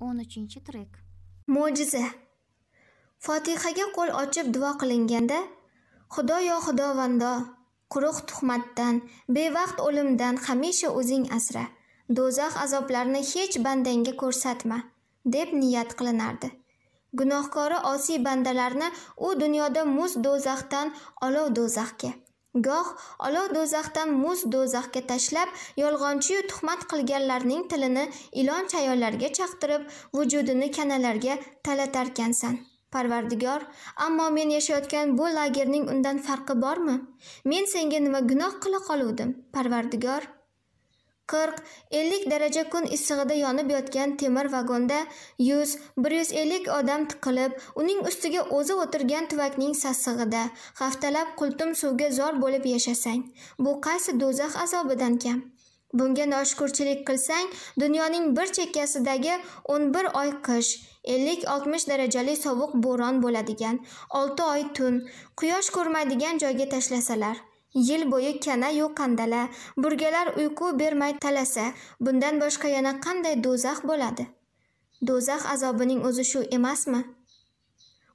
13 trek. Mo'jiza. Fotihaga qo'l ochib duo qilinganda, Xudoyo Xudovando, quruq tuhmatdan, bevaqt o'limdan hamisha o'zing asra. Do'zax azoblarini hech bandanga ko'rsatma, deb niyat qilinardi. Gunohkori osiy bandalarni u dunyoda muz do'zaxdan olov do'zaxga, goh olov do'zaxdan muz do'zaxga tashlab yolg'onchiyu tuhmat qilganlarning tilini ilon chayonlarga chaqtirib vujudini kanalarga talatarkansan parvardigor ammo men yashayotgan bu lagerning undan farqi bormi men senga nima gunoh qila qoluvdim parvardigor 40-50 daraja kun issig'ida yonib yotgan temir vagonda 100-150 odam tiqilib, uning ustiga o'zi o'tirgan tuvakning sassig'ida haftalab qultum suvga zor bo'lib yashasang, bu qaysi do'zax azobidan kam? Bunga noshukurchilik qilsang, dunyoning bir chekkasidagi 11 oy qish, 50-60 darajali sovuq bo'ron bo'ladigan, 6 oy tun, quyosh ko'rmaydigan joyga tashlasalar, yil bo'yi kana yu qandala burgalar uyqu bermay talasa bundan boshqa yana qanday do'zax bo'ladi do'zax azobining o'zi shu emasmi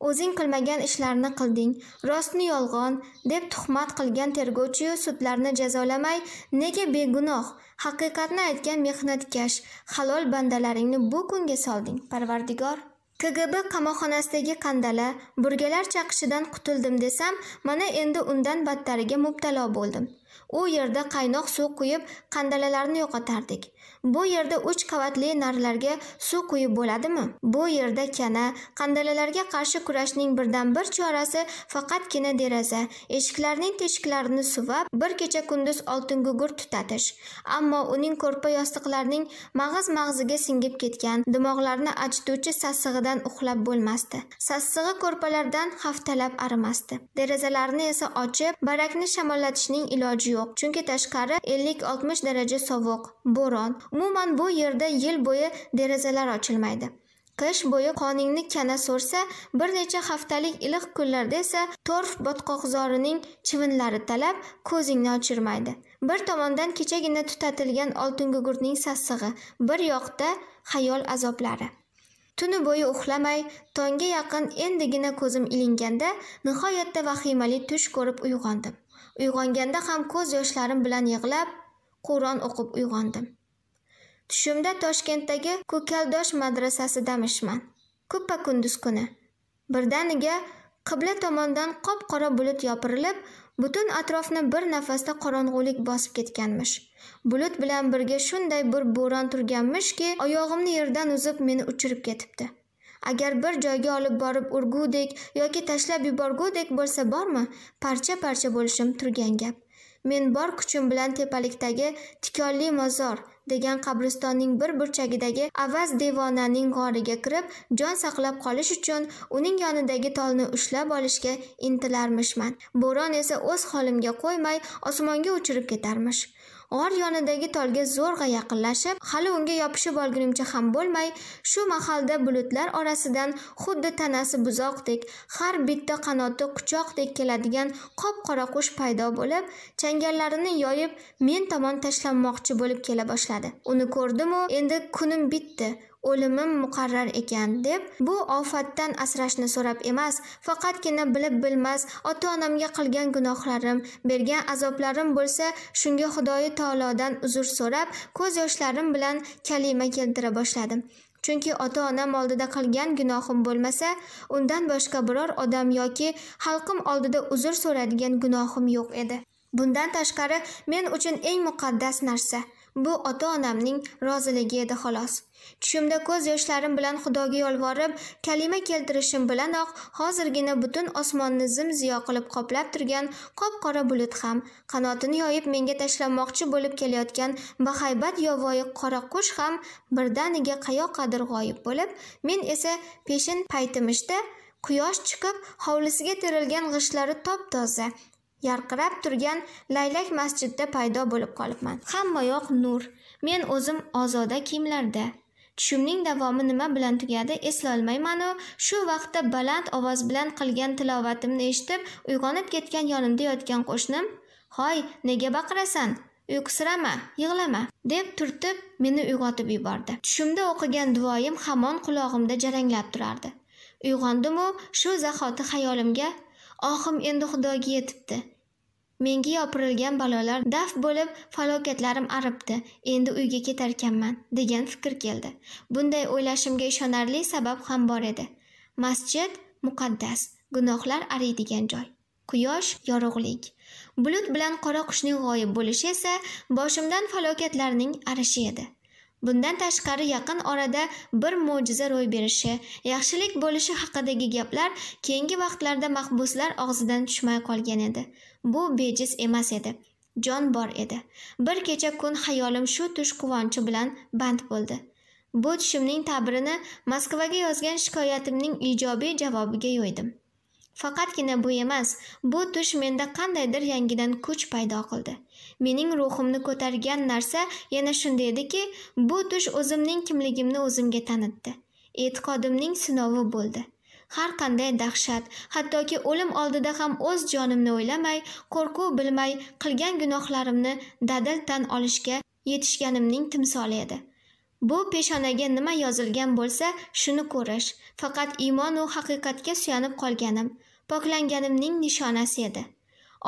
o'zing qilmagan ishlarni qilding rostni yolg'on deb tuhmat qilgan tergovchiyu sudlarni jazolamay nega begunoh haqiqatni aytgan mehnatkash halol bandalaringni bu kunga solding parvardigor kgb qamoqxonasidagi qandala burgalar chaqishidan qutuldim desam mana endi undan battariga mubtalo bo'ldim u yerda qaynoq suv quyib qandalalarni yo'qotardik bu yerda uch qavatli narlarga suv quyib bo'ladimi bu yerda kana qandalalarga qarshi kurashning birdan bir chorasi faqatgina deraza eshiklarning teshiklarini suvab bir kecha kunduz oltingugur tutatish ammo uning ko'rpa yostiqlarning mag'iz mag'ziga singib ketgan dimoqlarni achituvchi sassig'idan bilan uxlab bo'lmasdi sassig'i ko'rpalardan haftalab arimasdi derazalarni esa ochib barakni shamollatishning iloji yo'q chunki tashqari ellik oltmish daraja sovuq bo'ron umuman bu yerda yil bo'yi derazalar ochilmaydi qish bo'yi qoningni kana so'rsa bir necha haftalik iliq kunlarda esa torf botqoqzorining chivinlari talab ko'zingni ochirmaydi bir tomondan kechagina tutatilgan oltingugurtning sassig'i bir yoqda xayol azoblari tuni bo'yi uxlamay tongga yaqin endigina ko'zim ilinganda nihoyatda vahimali tush ko'rib uyg'ondim uyg'onganda ham ko'z yoshlarim bilan yig'lab qur'on o'qib uyg'ondim tushimda toshkentdagi ko'kaldosh madrasasidamishman kuppa kunduz kuni birdaniga qibla tomondan qop qora bulut yopirilib butun atrofni bir nafasda qorong'ulik bosib ketganmish bulut bilan birga shunday bir bo'ron turganmishki oyog'imni yerdan uzib meni uchirib ketibdi agar bir joyga olib borib urgudek yoki tashlab yuborgudek bo'lsa bormi parcha parcha bo'lishim turgan gap men bor kuchim bilan tepalikdagi tikonli mozor degan qabristonning bir burchagidagi avaz devonaning g'origa kirib jon saqlab qolish uchun uning yonidagi tolni ushlab olishga intilarmishman bo'ron esa o'z holimga qo'ymay osmonga uchirib ketarmish g'or yonidagi tolga zo'rg'a yaqinlashib hali unga yopishib olgunimcha ham bo'lmay shu mahalda bulutlar orasidan xuddi tanasi buzoqdek har bitta qanoti quchoqdek keladigan qop qora qush paydo bo'lib changallarini yoyib men tomon tashlanmoqchi bo'lib kela boshladi uni ko'rdimu endi kunim bitdi o'limim muqarrar ekan deb bu ofatdan asrashni so'rab emas faqatgina bilib bilmas ota onamga qilgan gunohlarim bergan azoblarim bo'lsa shunga xudoyi taolodan uzr so'rab ko'z yoshlarim bilan kalima keltira boshladim chunki ota onam oldida qilgan gunohim bo'lmasa undan boshqa biror odam yoki xalqim oldida uzr so'raydigan gunohim yo'q edi bundan tashqari men uchun eng muqaddas narsa bu ota onamning roziligi edi xolos tushimda ko'z yoshlarim bilan xudoga yolvorib kalima keltirishim bilanoq hozirgina butun osmonni zim ziyo qilib qoplab turgan qop qora bulut ham qanotini yoyib menga tashlanmoqchi bo'lib kelayotgan bahaybat yovvoyi qora qush ham birdaniga qayoqqadir g'oyib bo'lib men esa peshin paytimishda quyosh chiqib hovlisiga terilgan g'ishtlari top toza yarqirab turgan laylak masjidda paydo bo'lib qolibman hamma yoq nur men o'zim ozoda kiyimlarda tushimning davomi nima bilan tugadi eslolmaymanu shu vaqtda baland ovoz bilan qilgan tilovatimni eshitib uyg'onib ketgan yonimda yotgan qo'shnim hoy nega baqirasan uyqusirama yig'lama deb turtib meni uyg'otib yubordi tushimda o'qigan duoyim hamon qulog'imda jaranglab turardi uyg'ondimu shu zahoti xayolimga ohim endi xudoga yetibdi menga yopirilgan balolar daf bo'lib falokatlarim aribdi endi uyga ketarkanman degan fikr keldi bunday o'ylashimga ishonarli sabab ham bor edi masjid muqaddas gunohlar ariydigan joy quyosh yorug'lik bulut bilan qora qushning g'oyib bo'lishi esa boshimdan falokatlarning arishi edi bundan tashqari yaqin orada bir mo'jiza ro'y berishi yaxshilik bo'lishi haqidagi gaplar keyingi vaqtlarda mahbuslar og'zidan tushmay qolgan edi bu bejiz emas edi jon bor edi bir kecha kun xayolim shu tush quvonchi bilan band bo'ldi bu tushimning ta'birini moskvaga yozgan shikoyatimning ijobiy javobiga yo'ydim faqatgina bu emas bu tush menda qandaydir yangidan kuch paydo qildi mening ruhimni ko'targan narsa yana shunday ediki bu tush o'zimning kimligimni o'zimga tanitdi e'tiqodimning sinovi bo'ldi har qanday dahshat hattoki o'lim oldida ham o'z jonimni o'ylamay qo'rquv bilmay qilgan gunohlarimni dadil tan olishga yetishganimning timsoli edi bu peshonaga nima yozilgan bo'lsa shuni ko'rish faqat iymonu haqiqatga suyanib qolganim poklanganimning nishonasi edi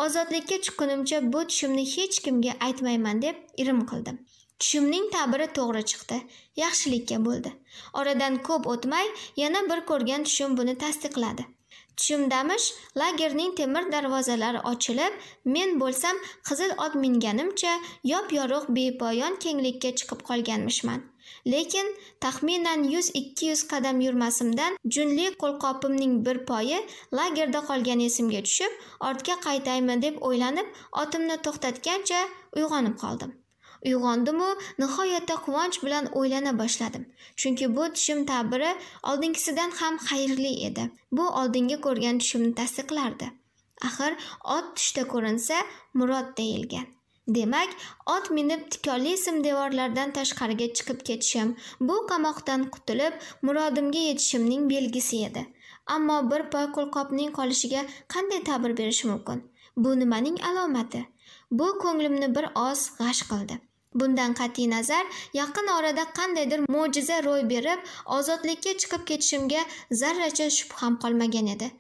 ozodlikka chiqqunimcha bu tushimni hech kimga aytmayman deb irim qildim tushimning ta'biri to'g'ri chiqdi yaxshilikka bo'ldi oradan ko'p o'tmay yana bir ko'rgan tushim buni tasdiqladi tushimdamish lagerning temir darvozalari ochilib men bo'lsam qizil ot minganimcha yop yorug' bepoyon kenglikka chiqib qolganmishman lekin taxminan yuz ikki yuz qadam yurmasimdan junli qo'lqopimning bir poyi lagerda qolgan esimga tushib ortga qaytaymi deb o'ylanib otimni to'xtatgancha uyg'onib qoldim uyg'ondimu nihoyatda quvonch bilan o'ylana boshladim chunki bu tushim ta'biri oldingisidan ham xayrli edi bu oldingi ko'rgan tushimni tasdiqlardi axir ot tushda ko'rinsa murod deyilgan demak ot minib tikonli sim devorlardan tashqariga chiqib ketishim bu qamoqdan qutulib murodimga yetishimning belgisi edi ammo bir poy qo'lqopning qolishiga qanday ta'bir berish mumkin bu nimaning alomati bu ko'nglimni bir oz g'ash qildi bundan qat'iy nazar yaqin orada qandaydir mo'jiza ro'y berib ozodlikka chiqib ketishimga zarracha shubham qolmagan edi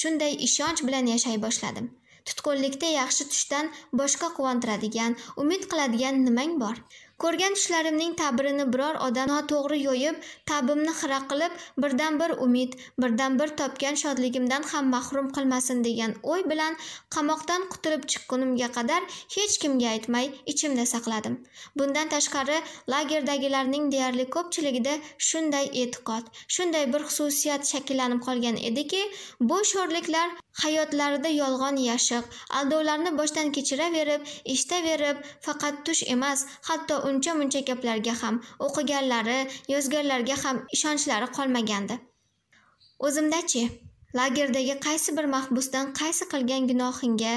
shunday ishonch bilan yashay boshladim tutqunlikda yaxshi tushdan boshqa quvontiradigan umid qiladigan nimang bor ko'rgan tushlarimning ta'birini biror odam noto'g'ri yo'yib ta'bimni xira qilib birdan bir umid birdan bir topgan shodligimdan ham mahrum qilmasin degan o'y bilan qamoqdan qutulib chiqqunimga qadar hech kimga aytmay ichimda saqladim bundan tashqari lagerdagilarning deyarli ko'pchiligida shunday e'tiqod shunday bir xususiyat shakllanib qolgan ediki bu sho'rliklar hayotlarida yolg'on yashiq aldovlarni boshdan kechiraverib eshitaverib faqat tush emas hatto uncha muncha gaplarga ham o'qiganlari yozganlarga ham ishonchlari qolmagandi o'zimdachi lagerdagi qaysi bir mahbusdan qaysi qilgan gunohingga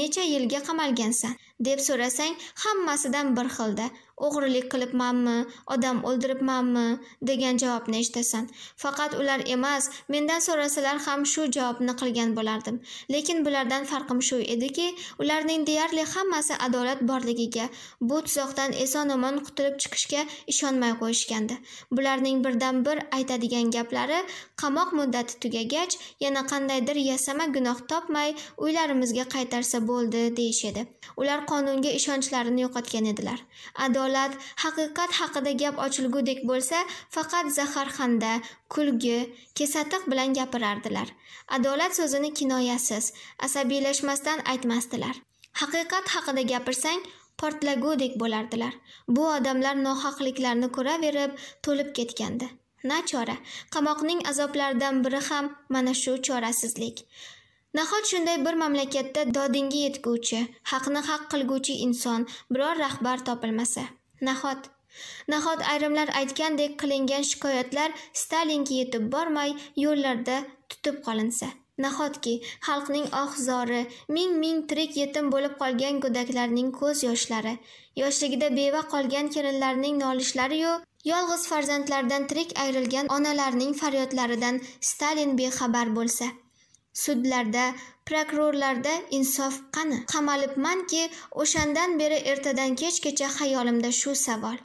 necha yilga qamalgansan deb so'rasang hammasidan bir xilda o'g'rilik qilibmanmi odam o'ldiribmanmi degan javobni eshitasan faqat ular emas mendan so'rasalar ham shu javobni qilgan bo'lardim lekin bulardan farqim shu ediki ularning deyarli hammasi adolat borligiga bu tuzoqdan eson omon qutulib chiqishga ishonmay qo'yishgandi bularning birdan bir aytadigan gaplari qamoq muddati tugagach yana qandaydir yasama gunoh topmay uylarimizga qaytarsa bo'ldi deyish edi ular qonunga ishonchlarini yo'qotgan edilar adolat haqiqat haqida gap ochilgudek bo'lsa faqat zaharxanda kulgi kesatiq bilan gapirardilar adolat so'zini kinoyasiz asabiylashmasdan aytmasdilar haqiqat haqida gapirsang portlagudek bo'lardilar bu odamlar nohaqliklarni ko'raverib to'lib ketgandi nachora qamoqning azoblaridan biri ham mana shu chorasizlik nahot shunday bir mamlakatda dodingga yetguvchi haqni haq qilguvchi inson biror rahbar topilmasa nahot nahot ayrimlar aytgandek qilingan shikoyatlar stalinga yetib bormay yo'llarda tutib qolinsa nahotki xalqning ohzori ming ming tirik yetim bo'lib qolgan go'daklarning ko'z yoshlari yoshligida beva qolgan kelinlarning nolishlariyu yolg'iz farzandlardan tirik ayrilgan onalarning faryodlaridan stalin bexabar bo'lsa sudlarda prokurorlarda insof qani qamalibmanki o'shandan beri ertadan kechgacha xayolimda shu savol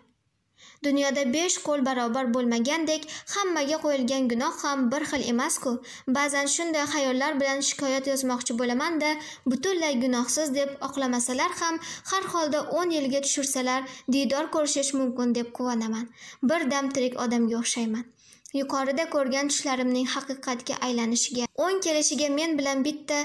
dunyoda besh qo'l barobar bo'lmagandek hammaga qo'yilgan gunoh ham bir xil emasku ba'zan shunday xayollar bilan shikoyat yozmoqchi bo'lamanda butunlay gunohsiz deb oqlamasalar ham har holda o'n yilga tushirsalar diydor ko'rishish mumkin deb quvonaman bir dam tirik odamga o'xshayman yuqorida ko'rgan tushlarimning haqiqatga aylanishiga o'ng kelishiga men bilan bitta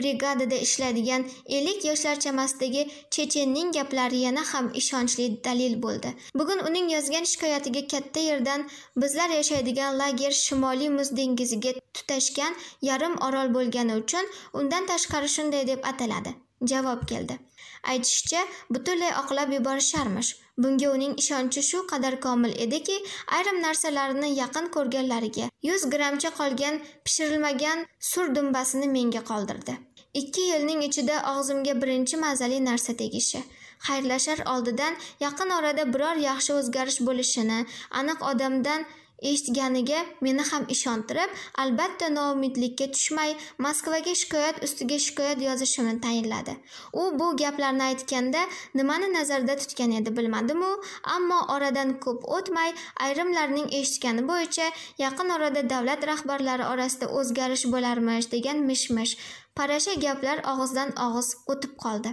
brigadada ishlaydigan ellik yoshlar chamasidagi chechenning gaplari yana ham ishonchli dalil bo'ldi bugun uning yozgan shikoyatiga katta yerdan bizlar yashaydigan lager shimoliy muz dengiziga tutashgan yarim orol bo'lgani uchun undan tashqari shunday deb ataladi javob keldi aytishicha butunlay oqlab yuborisharmish bunga uning ishonchi shu qadar komil ediki ayrim narsalarni yaqin ko'rganlariga yuz grammcha qolgan pishirilmagan sur dumbasini menga qoldirdi ikki yilning ichida og'zimga birinchi mazali narsa tegishi xayrlashar oldidan yaqin orada biror yaxshi o'zgarish bo'lishini aniq odamdan eshitganiga meni ham ishontirib albatta noumidlikka tushmay moskvaga shikoyat ustiga shikoyat yozishimni tayinladi u bu gaplarni aytganda nimani nazarda tutgan edi bilmadimu ammo oradan ko'p o'tmay ayrimlarning eshitgani bo'yicha yaqin orada davlat rahbarlari orasida o'zgarish bo'larmish degan mish mish parasha gaplar og'izdan og'iz o'tib qoldi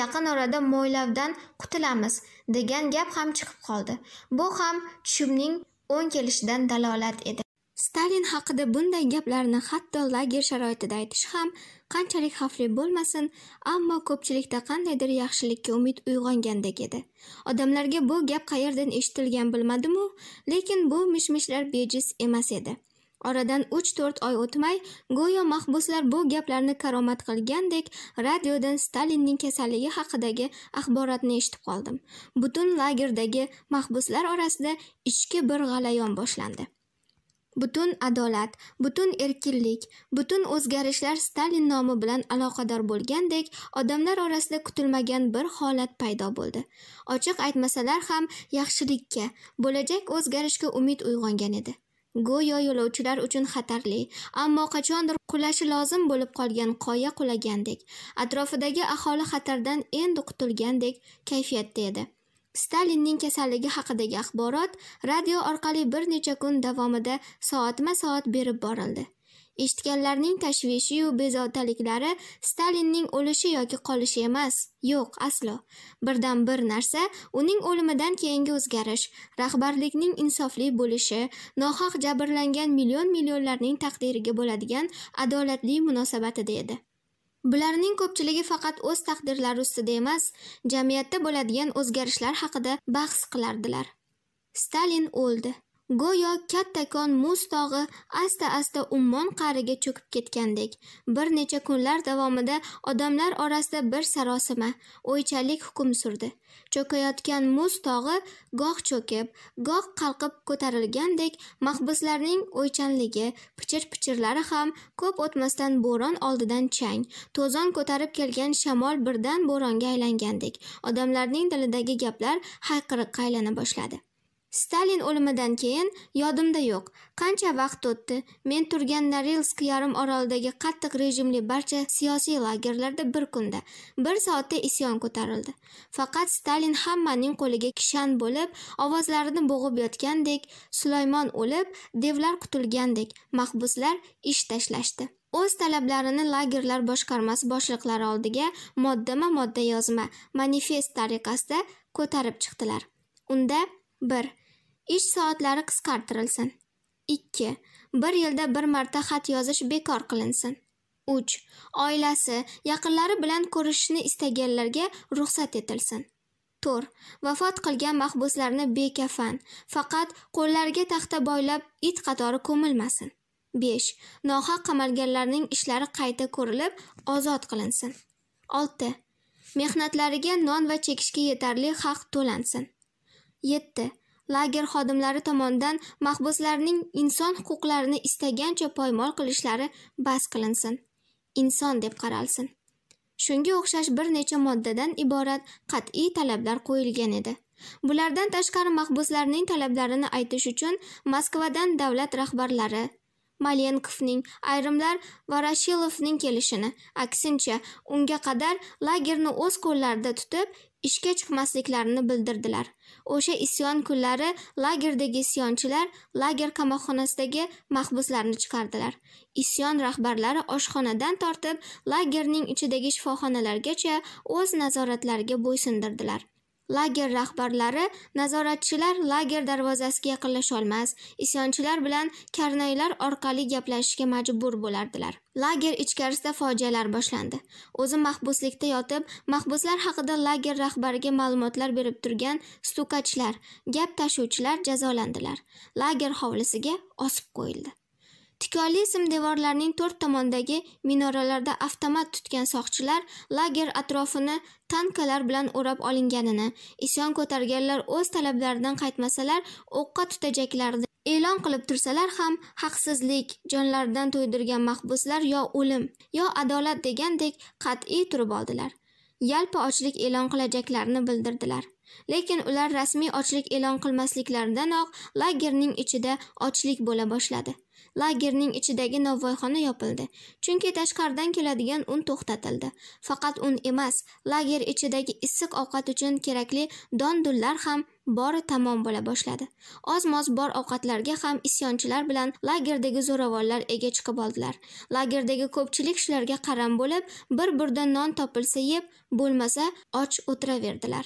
yaqin orada mo'ylovdan qutulamiz degan gap ham chiqib qoldi bu ham tushumning o'ng kelishidan dalolat edi stalin haqida bunday gaplarni hatto lager sharoitida aytish ham qanchalik xavfli bo'lmasin ammo ko'pchilikda qandaydir yaxshilikka umid uyg'ongandek edi odamlarga bu gap qayerdan eshitilgan bilmadimu lekin bu mish mishlar bejiz emas edi oradan uch to'rt oy o'tmay go'yo mahbuslar bu gaplarni karomat qilgandek radiodan stalinning kasalligi haqidagi axborotni eshitib qoldim butun lagerdagi mahbuslar orasida ichki bir g'alayon boshlandi butun adolat butun erkinlik butun o'zgarishlar stalin nomi bilan aloqador bo'lgandek odamlar orasida kutilmagan bir holat paydo bo'ldi ochiq aytmasalar ham yaxshilikka bo'lajak o'zgarishga umid uyg'ongan edi go'yo yo'lovchilar uchun xatarli ammo qachondir qulashi lozim bo'lib qolgan qoya qulagandek atrofidagi aholi xatardan endi qutulgandek kayfiyatda edi stalinning kasalligi haqidagi axborot radio orqali bir necha kun davomida soatma soat berib borildi eshitganlarning tashvishiyu bezovtaliklari stalinning o'lishi yoki qolishi emas yo'q aslo birdan bir narsa uning o'limidan keyingi o'zgarish rahbarlikning insofli bo'lishi nohaq jabrlangan million millionlarning taqdiriga bo'ladigan adolatli munosabatida edi bularning ko'pchiligi faqat o'z taqdirlari ustida emas jamiyatda bo'ladigan o'zgarishlar haqida bahs qilardilar stalin o'ldi go'yo kattakon muz tog'i asta asta ummon qa'riga cho'kib ketgandek bir necha kunlar davomida odamlar orasida bir sarosima o'ychalik hukm surdi cho'kayotgan muz tog'i goh cho'kib goh qalqib ko'tarilgandek mahbuslarning o'ychanligi pichir pichirlari ham ko'p o'tmasdan bo'ron oldidan chang to'zon ko'tarib kelgan shamol birdan bo'ronga aylangandek odamlarning dilidagi gaplar hayqiriqqa aylana boshladi stalin o'limidan keyin yodimda yo'q qancha vaqt o'tdi men turgan norilsk yarim orolidagi qattiq rejimli barcha siyosiy lagerlarda bir kunda bir soatda isyon ko'tarildi faqat stalin hammaning qo'liga kishan bo'lib ovozlarini bo'g'ib yotgandek sulaymon o'lib devlar qutulgandek mahbuslar ish tashlashdi o'z talablarini lagerlar boshqarmasi boshliqlari oldiga moddama modda yozma manifest tariqasida ko'tarib chiqdilar unda ish soatlari qisqartirilsin 2. bir yilda bir marta xat yozish bekor qilinsin 3. oilasi yaqinlari bilan ko'rishishni istaganlarga ruxsat etilsin 4. vafot qilgan mahbuslarni bekafan faqat qo'llariga taxta boylab it qatori ko'milmasin 5. nohaq qamalganlarning ishlari qayta ko'rilib ozod qilinsin 6. mehnatlariga non va chekishga yetarli haq to'lansin 7. lager xodimlari tomonidan mahbuslarning inson huquqlarini istagancha poymol qilishlari bas qilinsin inson deb qaralsin shunga o'xshash bir necha moddadan iborat qat'iy talablar qo'yilgan edi bulardan tashqari mahbuslarning talablarini aytish uchun moskvadan davlat rahbarlari malenkovning ayrimlar varashilovning kelishini aksincha unga qadar lagerni o'z qo'llarida tutib ishga chiqmasliklarini bildirdilar o'sha isyon kunlari lagerdagi isyonchilar lager qamoqxonasidagi mahbuslarni chiqardilar isyon rahbarlari oshxonadan tortib lagerning ichidagi shifoxonalargacha o'z nazoratlariga bo'ysundirdilar lager rahbarlari nazoratchilar lager darvozasiga yaqinlasholmas isyonchilar bilan karnaylar orqali gaplashishga majbur bo'lardilar lager ichkarisida fojialar boshlandi o'zi mahbuslikda yotib mahbuslar haqida lager rahbariga ma'lumotlar berib turgan stukachlar gap tashuvchilar jazolandilar lager hovlisiga osib qo'yildi Tikonli sim devorlarining to'rt tomonidagi minoralarda avtomat tutgan soqchilar lager atrofini tankalar bilan o'rab olinganini, isyon ko'targanlar o'z talablaridan qaytmasalar, o'qqa tutajaklarini e'lon qilib tursalar ham haqsizlik jonlaridan to'ydirgan mahbuslar yo o'lim yo adolat degandek qat'iy turib oldilar. yalpi ochlik e'lon qilajaklarini bildirdilar. lekin ular rasmiy ochlik e'lon qilmasliklaridanoq lagerning ichida ochlik bo'la boshladi lagerning ichidagi novvoyxona yopildi chunki tashqaridan keladigan un to'xtatildi faqat un emas lager ichidagi issiq ovqat uchun kerakli don dullar ham bori tamom bo'la boshladi oz moz bor ovqatlarga ham isyonchilar bilan lagerdagi zo'ravonlar ega chiqib oldilar lagerdagi ko'pchilik shularga qaram bo'lib bir burda non topilsa yeb bo'lmasa och o'tiraverdilar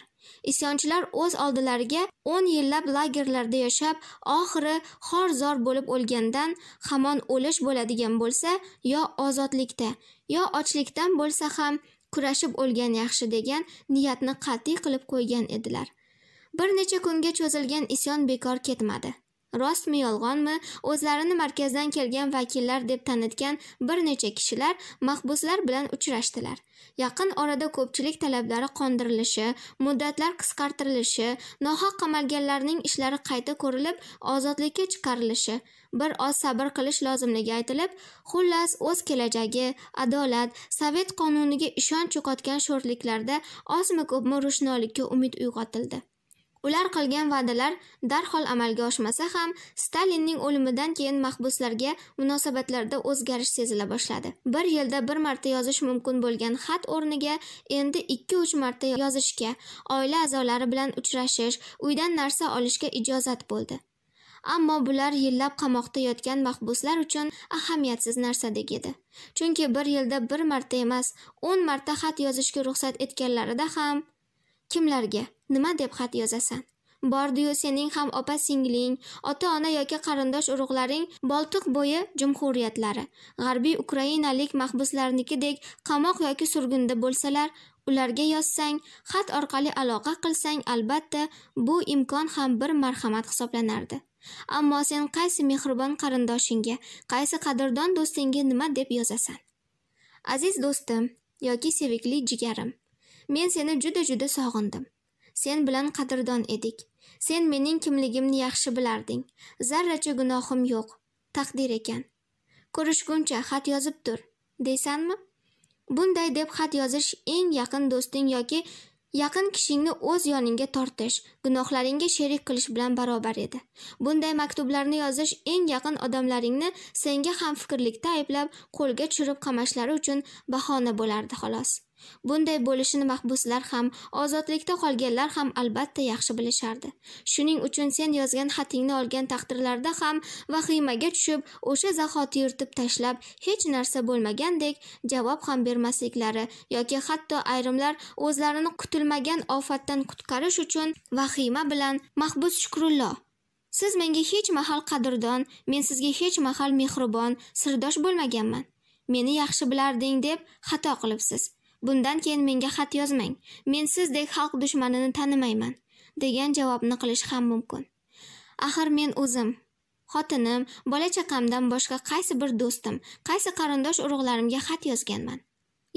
isyonchilar o'z oldilariga o'n yillab lagerlarda yashab oxiri xor zor bo'lib o'lgandan hamon o'lish bo'ladigan bo'lsa yo ozodlikda yo ochlikdan bo'lsa ham kurashib o'lgan yaxshi degan niyatni qat'iy qilib qo'ygan edilar bir necha kunga cho'zilgan isyon bekor ketmadi rostmi yolg'onmi o'zlarini markazdan kelgan vakillar deb tanitgan bir necha kishilar mahbuslar bilan uchrashdilar yaqin orada ko'pchilik talablari qondirilishi muddatlar qisqartirilishi nohaq qamalganlarning ishlari qayta ko'rilib ozodlikka chiqarilishi bir oz sabr qilish lozimligi aytilib xullas o'z kelajagi adolat sovet qonuniga ishonch yo'qotgan sho'rliklarda ozmi ko'pmi ro'shnolikka umid uyg'otildi ular qilgan va'dalar darhol amalga oshmasa ham stalinning o'limidan keyin mahbuslarga munosabatlarda o'zgarish sezila boshladi bir yilda bir marta yozish mumkin bo'lgan xat o'rniga endi ikki uch marta yozishga oila a'zolari bilan uchrashish uydan narsa olishga ijozat bo'ldi ammo bular yillab qamoqda yotgan mahbuslar uchun ahamiyatsiz narsadek edi chunki bir yilda bir marta emas o'n marta xat yozishga ruxsat etganlarida ham kimlarga nima deb xat yozasan bordiyu sening ham opa singling ota ona yoki qarindosh urug'laring boltiq bo'yi jumhuriyatlari g'arbiy ukrainalik mahbuslarnikidek qamoq yoki surgunda bo'lsalar ularga yozsang xat orqali aloqa qilsang albatta bu imkon ham bir marhamat hisoblanardi ammo sen qaysi mehribon qarindoshingga qaysi qadrdon do'stingga nima deb yozasan aziz do'stim yoki sevikli jigarim men seni juda juda sog'indim sen bilan qadrdon edik sen mening kimligimni yaxshi bilarding zarracha gunohim yo'q taqdir ekan ko'rishguncha xat yozib tur deysanmi bunday deb xat yozish eng yaqin do'sting yoki yaqin kishingni o'z yoningga tortish gunohlaringga sherik qilish bilan barobar edi bunday maktublarni yozish eng yaqin odamlaringni senga hamfikrlikda ayblab qo'lga tushirib qamashlari uchun bahona bo'lardi xolos bunday bo'lishini mahbuslar ham ozodlikda qolganlar ham albatta yaxshi bilishardi shuning uchun sen yozgan xatingni olgan taqdirlarda ham vahimaga tushib o'sha zahoti yurtib tashlab hech narsa bo'lmagandek javob ham bermasliklari yoki hatto ayrimlar o'zlarini kutilmagan ofatdan qutqarish uchun vahima bilan mahbus shukrullo siz menga hech mahal qadrdon men sizga hech mahal mehribon sirdosh bo'lmaganman meni yaxshi bilarding deb xato qilibsiz bundan keyin menga xat yozmang men sizdek xalq dushmanini tanimayman degan javobni qilish ham mumkin axir men o'zim xotinim bola chaqamdan boshqa qaysi bir do'stim qaysi qarindosh urug'larimga xat yozganman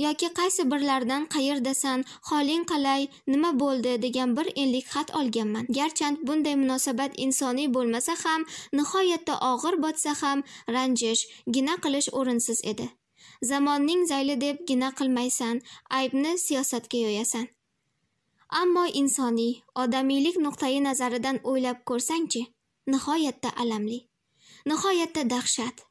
yoki qaysi birlaridan qayerdasan holing qalay nima bo'ldi degan bir enlik xat olganman garchand bunday munosabat insoniy bo'lmasa ham nihoyatda og'ir botsa ham ranjish gina qilish o'rinsiz edi zamonning zayli deb gina qilmaysan aybni siyosatga yo'yasan ammo insoniy odamiylik nuqtai nazaridan o'ylab ko'rsangchi nihoyatda alamli nihoyatda dahshat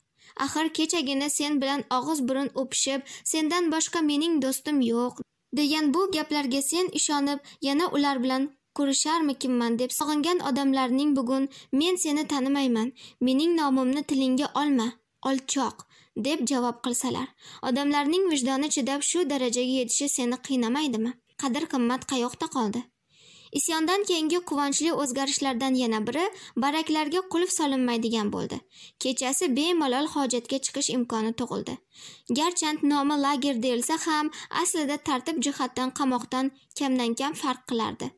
axir kechagina sen bilan og'iz burun o'pishib sendan boshqa mening do'stim yo'q degan bu gaplarga sen ishonib yana ular bilan ko'risharmikinman deb sog'ingan odamlarning bugun men seni tanimayman mening nomimni tilingga olma olchoq deb javob qilsalar odamlarning vijdoni chidab shu darajaga yetishi seni qiynamaydimi qadr qimmat qayoqda qoldi isyondan keyingi quvonchli o'zgarishlardan yana biri baraklarga qulf solinmaydigan bo'ldi kechasi bemalol hojatga chiqish imkoni tug'ildi garchand nomi lager deyilsa ham aslida tartib jihatdan qamoqdan kamdan kam farq qilardi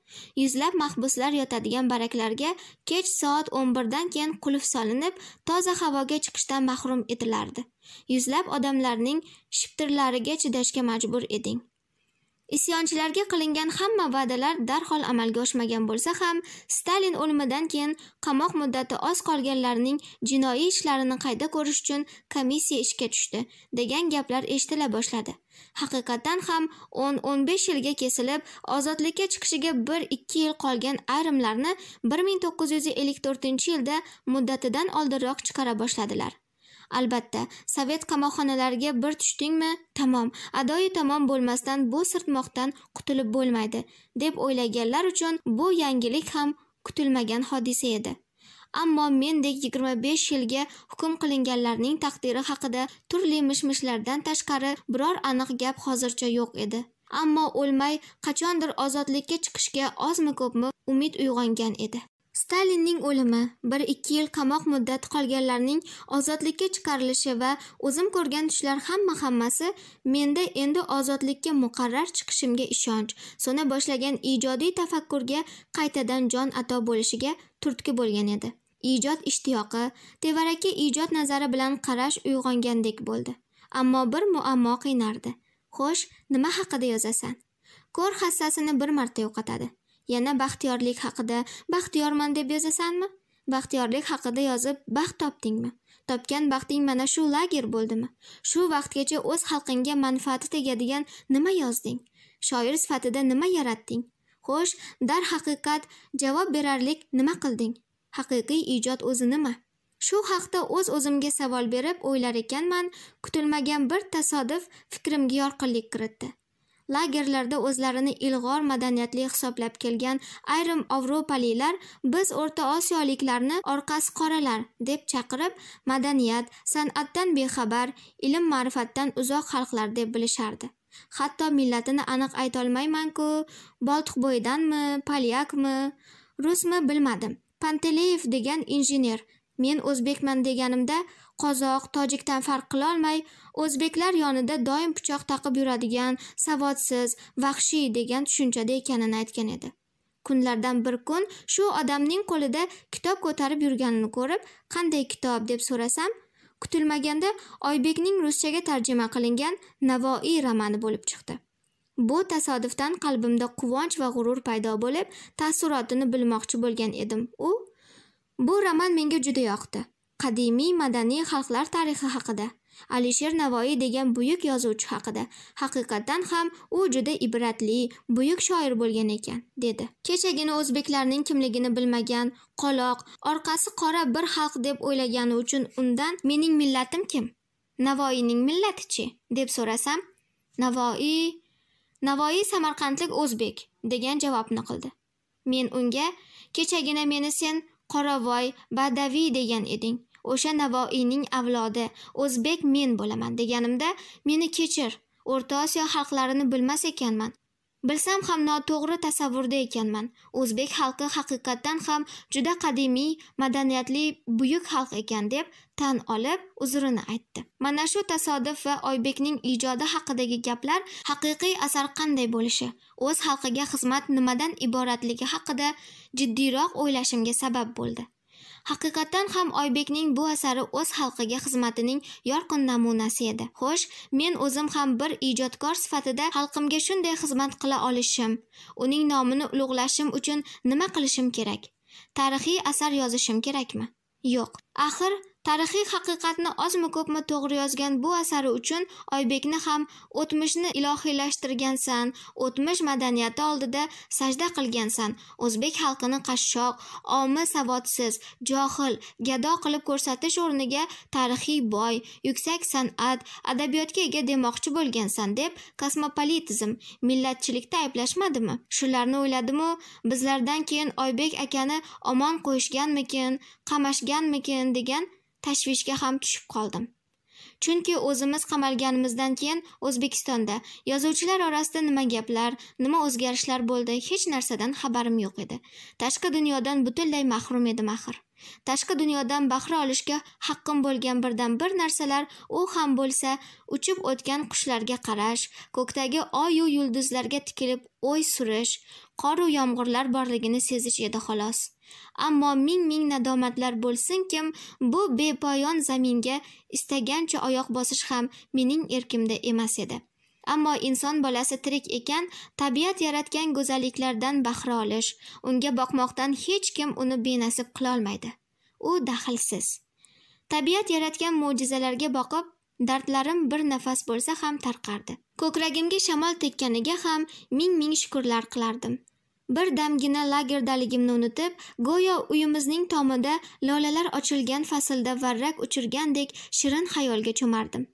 yuzlab mahbuslar yotadigan baraklarga kech soat o'n birdan keyin qulf solinib toza havoga chiqishdan mahrum etilardi yuzlab odamlarning shiptirlariga chidashga majbur eding isyonchilarga qilingan hamma va'dalar darhol amalga oshmagan bo'lsa ham stalin o'limidan keyin qamoq muddati oz qolganlarning jinoiy ishlarini qayta ko'rish uchun komissiya ishga tushdi degan gaplar eshitila boshladi haqiqatdan ham 10-15 yilga kesilib ozodlikka chiqishiga 1-2 yil qolgan ayrimlarni 1954 yilda muddatidan oldinroq chiqara boshladilar albatta sovet qamoqxonalariga bir tushdingmi tamom adoyi tamom bo'lmasdan bu sirtmoqdan qutulib bo'lmaydi deb o'ylaganlar uchun bu yangilik ham kutilmagan hodisa edi ammo mendek 25 yilga hukm qilinganlarning taqdiri haqida turli mishmishlardan tashqari biror aniq gap hozircha yo'q edi ammo o'lmay qachondir ozodlikka chiqishga ozmi ko'pmi umid uyg'ongan edi stalinning o'limi bir ikki yil qamoq muddati qolganlarning ozodlikka chiqarilishi va o'zim ko'rgan tushlar hamma hammasi menda endi ozodlikka muqarrar chiqishimga ishonch so'na boshlagan ijodiy tafakkurga qaytadan jon ato bo'lishiga turtki bo'lgan edi ijod ishtiyoqi tevarakka ijod nazari bilan qarash uyg'ongandek bo'ldi ammo bir muammo qiynardi xo'sh nima haqida yozasan ko'r hassasini bir marta yo'qotadi yana baxtiyorlik haqida baxtiyorman deb yozasanmi baxtiyorlik haqida yozib baxt topdingmi topgan baxting mana shu lager bo'ldimi shu vaqtgacha o'z xalqingga manfaati tegadigan nima yozding shoir sifatida nima yaratding xo'sh darhaqiqat javob berarlik nima qilding haqiqiy ijod o'zi nima shu haqda o'z o'zimga savol berib o'ylar ekanman kutilmagan bir tasodif fikrimga yorqinlik kiritdi lagerlarda o'zlarini ilg'or madaniyatli hisoblab kelgan ayrim ovropaliklar biz o'rta osiyoliklarni orqasi qoralar deb chaqirib madaniyat san'atdan bexabar ilm ma'rifatdan uzoq xalqlar deb bilishardi hatto millatini aniq aytolmaymanku boltiqbo'yidanmi polyakmi rusmi bilmadim panteleyev degan injener men o'zbekman deganimda qozoq tojikdan farq qilolmay o'zbeklar yonida doim pichoq taqib yuradigan savodsiz vahshiy degan tushunchada ekanini aytgan edi kunlardan bir kun shu odamning qo'lida kitob ko'tarib yurganini ko'rib qanday kitob deb so'rasam kutilmaganda oybekning ruschaga tarjima qilingan navoiy romani bo'lib chiqdi bu tasodifdan qalbimda quvonch va g'urur paydo bo'lib taassurotini bilmoqchi bo'lgan edim u Bu roman menga juda yoqdi. Qadimiy madaniy xalqlar tarixi haqida, Alisher Navoiy degan buyuk yozuvchi haqida. Haqiqatan ham u juda ibratli, buyuk shoir bo'lgan ekan, dedi. Kechagina o'zbeklarning kimligini bilmagan, qoloq, orqasi qora bir xalq deb o'ylagani uchun undan mening millatim kim? Navoiyning millatichi? deb so'rasam, Navoiy Navoiy Samarqandlik o'zbek degan javobni qildi. Men unga kechagina meni sen qoravoy badaviy degan eding o'sha navoiyning avlodi o'zbek men bo'laman deganimda meni kechir o'rta osiyo xalqlarini bilmas ekanman bilsam ham noto'g'ri tasavvurda ekanman o'zbek xalqi haqiqatdan ham juda qadimiy madaniyatli buyuk xalq ekan deb tan olib uzrini aytdi mana shu tasodif va oybekning ijodi haqidagi gaplar haqiqiy asar qanday bo'lishi o'z xalqiga xizmat nimadan iboratligi haqida jiddiyroq o'ylashimga sabab bo'ldi haqiqatdan ham oybekning bu asari o'z xalqiga xizmatining yorqin namunasi edi xo'sh men o'zim ham bir ijodkor sifatida xalqimga shunday xizmat qila olishim uning nomini ulug'lashim uchun nima qilishim kerak tarixiy asar yozishim kerakmi yo'q axir tarixiy haqiqatni ozmi ko'pmi to'g'ri yozgan bu asari uchun oybekni ham o'tmishni ilohiylashtirgansan o'tmish madaniyati oldida sajda qilgansan o'zbek xalqini qashshoq omi savodsiz johil gado qilib ko'rsatish o'rniga tarixiy boy yuksak san'at adabiyotga ega demoqchi bo'lgansan deb kosmopolitizm millatchilikda ayblashmadimi shularni o'yladimu bizlardan keyin oybek akani omon qo'yishganmikin qamashganmikin degan tashvishga ham tushib qoldim chunki o'zimiz qamalganimizdan keyin o'zbekistonda yozuvchilar orasida nima gaplar nima o'zgarishlar bo'ldi hech narsadan xabarim yo'q edi tashqi dunyodan butunlay mahrum edim axir tashqi dunyodan bahra olishga haqqim bo'lgan birdan bir narsalar u ham bo'lsa uchib o'tgan qushlarga qarash ko'kdagi oyu yulduzlarga tikilib o'y surish qoru yomg'irlar borligini sezish edi xolos ammo ming ming nadomatlar bo'lsinkim bu bepoyon zaminga istagancha oyoq bosish ham mening erkimda emas edi ammo inson bolasi tirik ekan tabiat yaratgan go'zalliklardan bahra olish unga boqmoqdan hech kim uni benasib qilolmaydi u daxlsiz tabiat yaratgan mo'jizalarga boqib dardlarim bir nafas bo'lsa ham tarqardi ko'kragimga shamol tekkaniga ham ming ming shukurlar qilardim bir damgina lagerdaligimni unutib go'yo uyimizning tomida lolalar ochilgan faslda varrak uchirgandek shirin xayolga cho'mardim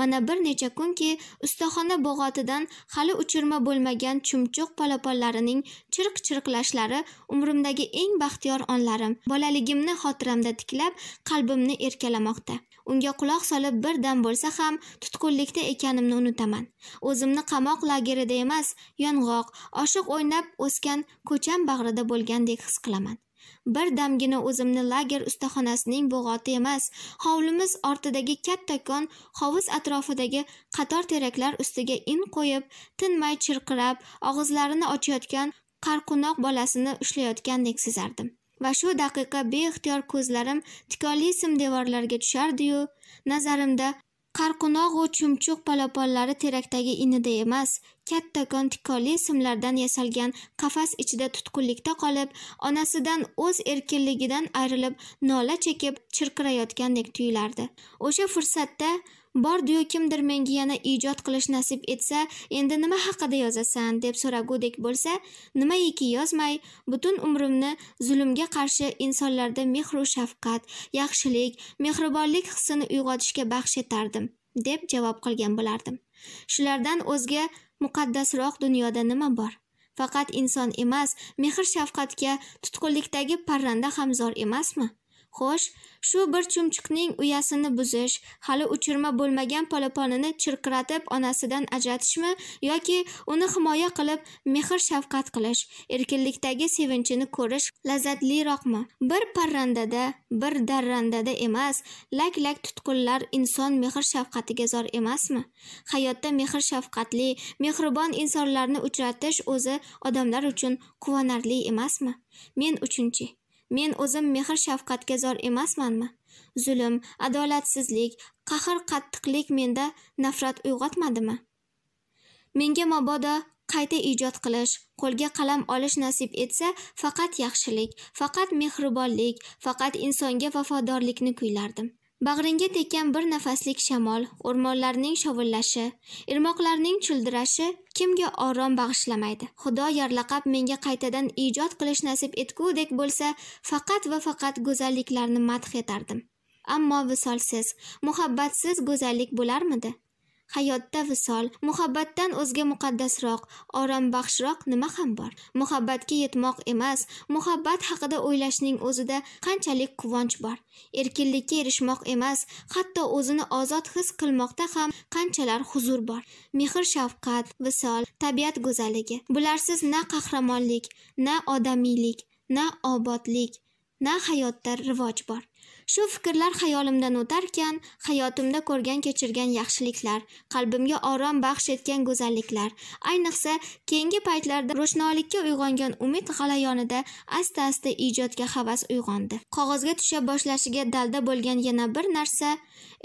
mana bir necha kunki ustaxona bo'g'otidan hali uchirma bo'lmagan chumchuq polaponlarining chirq chirqlashlari umrimdagi eng baxtiyor onlarim bolaligimni xotiramda tiklab qalbimni erkalamoqda unga quloq solib bir dam bo'lsa ham tutqunlikda ekanimni unutaman o'zimni qamoq lagerida emas yong'oq oshiq o'ynab o'sgan ko'cham bag'rida bo'lgandek his qilaman bir damgina o'zimni lager ustaxonasining bo'g'oti emas hovlimiz ortidagi kattakon hovuz atrofidagi qator teraklar ustiga in qo'yib tinmay chirqirab og'izlarini ochayotgan qarqunoq bolasini ushlayotgandek sezardim va shu daqiqa beixtiyor ko'zlarim sim devorlarga tushardiyu nazarimda qarqunog'u chumchuq polaponlari terakdagi inida emas kattakon tikonli simlardan yasalgan qafas ichida tutqunlikda qolib onasidan o'z erkinligidan ayrilib nola chekib chirqirayotgandek tuyulardi o'sha fursatda bordiyu kimdir menga yana ijod qilish nasib etsa endi nima haqida yozasan deb so'ragudek bo'lsa nimaiki yozmay butun umrimni zulmga qarshi insonlarda mehru shafqat yaxshilik mehribonlik hissini uyg'otishga baxsh etardim deb javob qilgan bo'lardim shulardan o'zga muqaddasroq dunyoda nima bor faqat inson emas mehr shafqatga tutqunlikdagi parranda ham zor emasmi Xo'sh, shu bir chumchuqning uyasini buzish, hali uchirma bo'lmagan polaponini chirqiratib onasidan ajratishmi yoki uni himoya qilib mehr shafqat qilish, erkinlikdagi sevinchini ko'rish lazzatliroqmi? Bir parrandada, bir darrandada emas, lak-lak tutqunlar inson mehr shafqatiga zor emasmi? Hayotda mehr shafqatli, mehribon insonlarni uchratish o'zi odamlar uchun quvonarli emasmi? Men uchunchi men o'zim mehr shafqatga zor emasmanmi zulm adolatsizlik qahr qattiqlik menda nafrat uyg'otmadimi menga mabodo qayta ijod qilish qo'lga qalam olish nasib etsa faqat yaxshilik faqat mehribonlik faqat insonga vafodorlikni kuylardim Bag'ringa tekkan bir nafaslik shamol o'rmonlarning shovullashi, irmoqlarning chuldirashi kimga orom bag'ishlamaydi xudo yarlaqab menga qaytadan ijod qilish nasib etgudek bo'lsa faqat va faqat go'zalliklarni madh etardim ammo visolsiz muhabbatsiz go'zallik bo'larmidi hayotda visol muhabbatdan o'zga muqaddasroq orombaxshroq nima ham bor muhabbatga yetmoq emas muhabbat haqida o'ylashning o'zida qanchalik quvonch bor erkinlikka erishmoq emas hatto o'zini ozod his qilmoqda ham qanchalar huzur bor mehr shafqat visol tabiat go'zalligi bularsiz na qahramonlik na odamiylik na obodlik na hayotda rivoj bor shu fikrlar xayolimdan o'tarkan hayotimda ko'rgan kechirgan yaxshiliklar qalbimga orom baxsh etgan go'zalliklar ayniqsa keyingi paytlarda ro'shnolikka uyg'ongan umid g'alayonida asta asta ijodga havas uyg'ondi qog'ozga tusha boshlashiga dalda bo'lgan yana bir narsa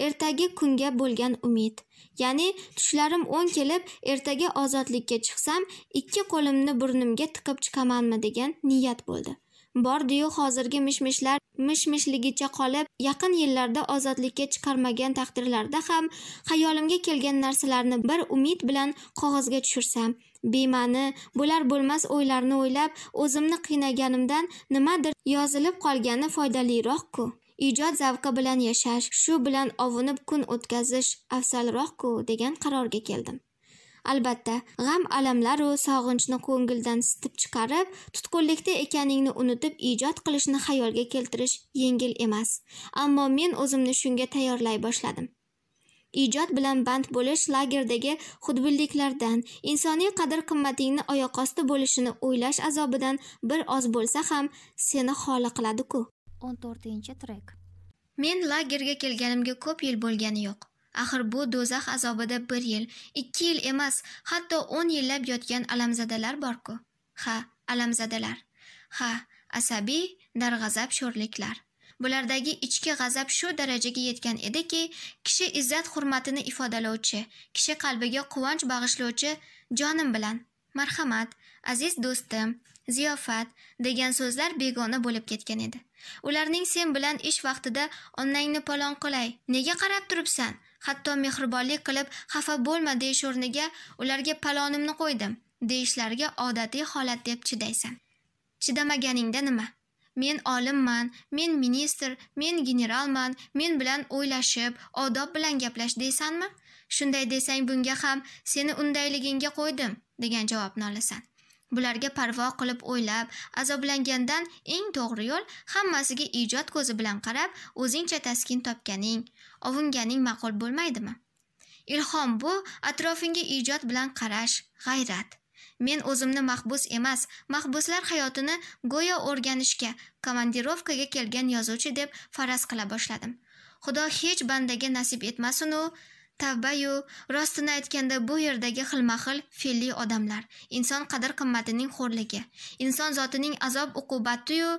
ertagi kunga bo'lgan umid ya'ni tushlarim o'ng kelib ertaga ozodlikka chiqsam ikki qo'limni burnimga tiqib chiqamanmi degan niyat bo'ldi bordiyu hozirgi mish mishlar mish mishligicha qolib yaqin yillarda ozodlikka chiqarmagan taqdirlarda ham xayolimga kelgan narsalarni bir umid bilan qog'ozga tushirsam bema'ni bo'lar bo'lmas o'ylarni o'ylab o'zimni qiynaganimdan nimadir yozilib qolgani foydaliroqku ijod zavqi bilan yashash shu bilan ovunib kun o'tkazish afzalroqku degan qarorga keldim albatta g'am alamlaru sog'inchni ko'ngildan sitib chiqarib tutqunlikda ekaningni unutib ijod qilishni xayolga keltirish yengil emas ammo men o'zimni shunga tayyorlay boshladim ijod bilan band bo'lish lagerdagi xudbinliklardan insoniy qadr qimmatingni oyoqosti bo'lishini o'ylash azobidan bir oz bo'lsa ham seni xoli qiladiku o'n to'rtinchi trek men lagerga kelganimga ko'p yil bo'lgani yo'q axir bu do'zax azobida bir yil ikki yil emas hatto o'n yillab yotgan alamzadalar borku ha alamzadalar ha asabiy darg'azab sho'rliklar bulardagi ichki g'azab shu darajaga yetgan ediki kishi izzat hurmatini ifodalovchi kishi qalbiga quvonch bag'ishlovchi jonim bilan marhamat aziz do'stim ziyofat degan so'zlar begona bo'lib ketgan edi ularning sen bilan ish vaqtida onangni palon qilay nega qarab turibsan hatto mehribonlik qilib xafa bo'lma deyish o'rniga ularga palonimni qo'ydim deyishlariga odatiy holat deb chidaysan chidamaganingda nima men olimman men ministr men generalman men bilan o'ylashib odob bilan gaplash deysanmi shunday desang bunga ham seni undayligingga qo'ydim degan javobni olasan bularga parvo qilib o'ylab azoblangandan eng to'g'ri yo'l hammasiga ijod ko'zi bilan qarab o'zingcha taskin topganing ovunganing ma'qul bo'lmaydimi ilhom bu atrofingga ijod bilan qarash g'ayrat men o'zimni mahbus emas mahbuslar hayotini go'yo o'rganishga komandirovkaga kelgan yozuvchi deb faraz qila boshladim xudo hech bandaga nasib etmasinu tavbayu rostini aytganda bu yerdagi xilma xil fe'lli odamlar inson qadr qimmatining xo'rligi inson zotining azob uqubatiyu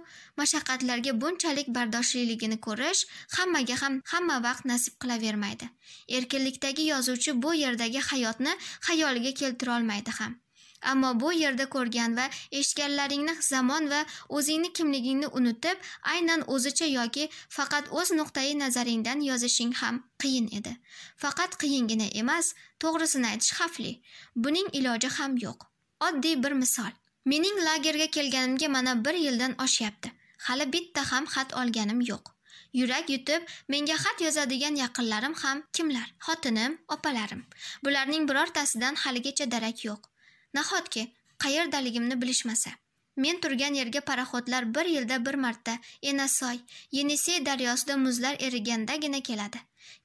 mashaqqatlarga bunchalik bardoshliligini ko'rish hammaga ham hamma vaqt nasib qilavermaydi erkinlikdagi yozuvchi bu yerdagi hayotni xayoliga keltirolmaydi ham ammo bu yerda ko'rgan va eshitganlaringni zamon va o'zingni kimligingni unutib aynan o'zicha yoki faqat o'z nuqtai nazaringdan yozishing ham qiyin edi faqat qiyingina emas to'g'risini aytish xavfli buning iloji ham yo'q oddiy bir misol mening lagerga kelganimga mana bir yildan oshyapti hali bitta ham xat olganim yo'q yurak yutib menga xat yozadigan yaqinlarim ham kimlar xotinim opalarim bularning birortasidan haligacha darak yo'q nahotki qayerdaligimni bilishmasa men turgan yerga paraxodlar bir yilda bir marta enasoy yenisey daryosida muzlar erigandagina keladi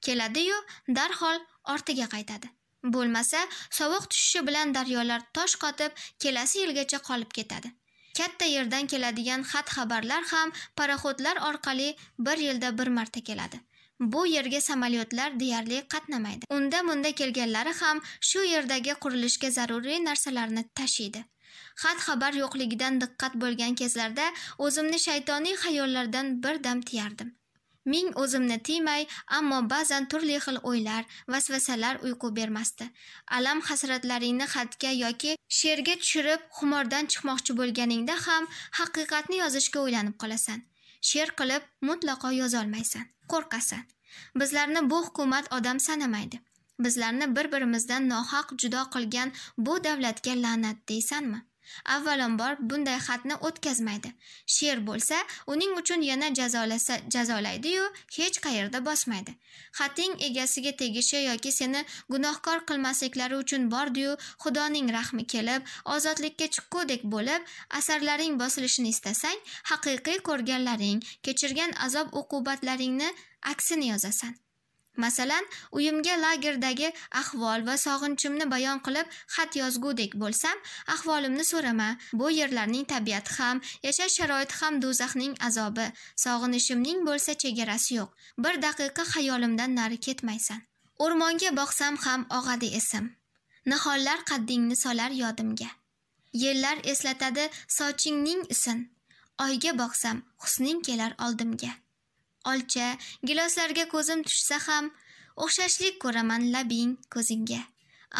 keladiyu darhol ortiga qaytadi bo'lmasa sovuq tushishi bilan daryolar tosh qotib kelasi yilgacha qolib ketadi katta yerdan keladigan xat xabarlar ham paraxodlar orqali bir yilda bir marta keladi bu yerga samolyotlar deyarli qatnamaydi unda munda kelganlari ham shu yerdagi qurilishga zaruriy narsalarni tashiydi xat xabar yo'qligidan diqqat bo'lgan kezlarda o'zimni shaytoniy xayollardan bir dam tiyardim ming o'zimni tiymay ammo ba'zan turli xil o'ylar vasvasalar uyqu bermasdi alam hasratlaringni xatga yoki she'rga tushirib xumordan chiqmoqchi bo'lganingda ham haqiqatni yozishga o'ylanib qolasan she'r qilib mutlaqo yozolmaysan qo'rqasan bizlarni bu hukumat odam sanamaydi bizlarni bir birimizdan nohaq judo qilgan bu davlatga la'nat deysanmi avvalambor bunday xatni o'tkazmaydi she'r bo'lsa uning uchun yana jazolasa jazolaydiyu hech qayerda bosmaydi xating egasiga tegishi yoki seni gunohkor qilmasliklari uchun bordiyu xudoning rahmi kelib ozodlikka chiqqudek bo'lib asarlaring bosilishini istasang haqiqiy ko'rganlaring kechirgan azob uqubatlaringni aksini yozasan masalan uyimga lagerdagi ahvol va sog'inchimni bayon qilib xat yozgudek bo'lsam ahvolimni so'rama bu yerlarning tabiati ham yashash sharoiti ham do'zaxning azobi sog'inishimning bo'lsa chegarasi yo'q bir daqiqa xayolimdan nari ketmaysan o'rmonga boqsam ham og'adi esim nihollar qaddingni solar yodimga yillar eslatadi sochingning isin oyga boqsam husning kelar oldimga olcha giloslarga ko'zim tushsa ham o'xshashlik ko'raman labing ko'zingga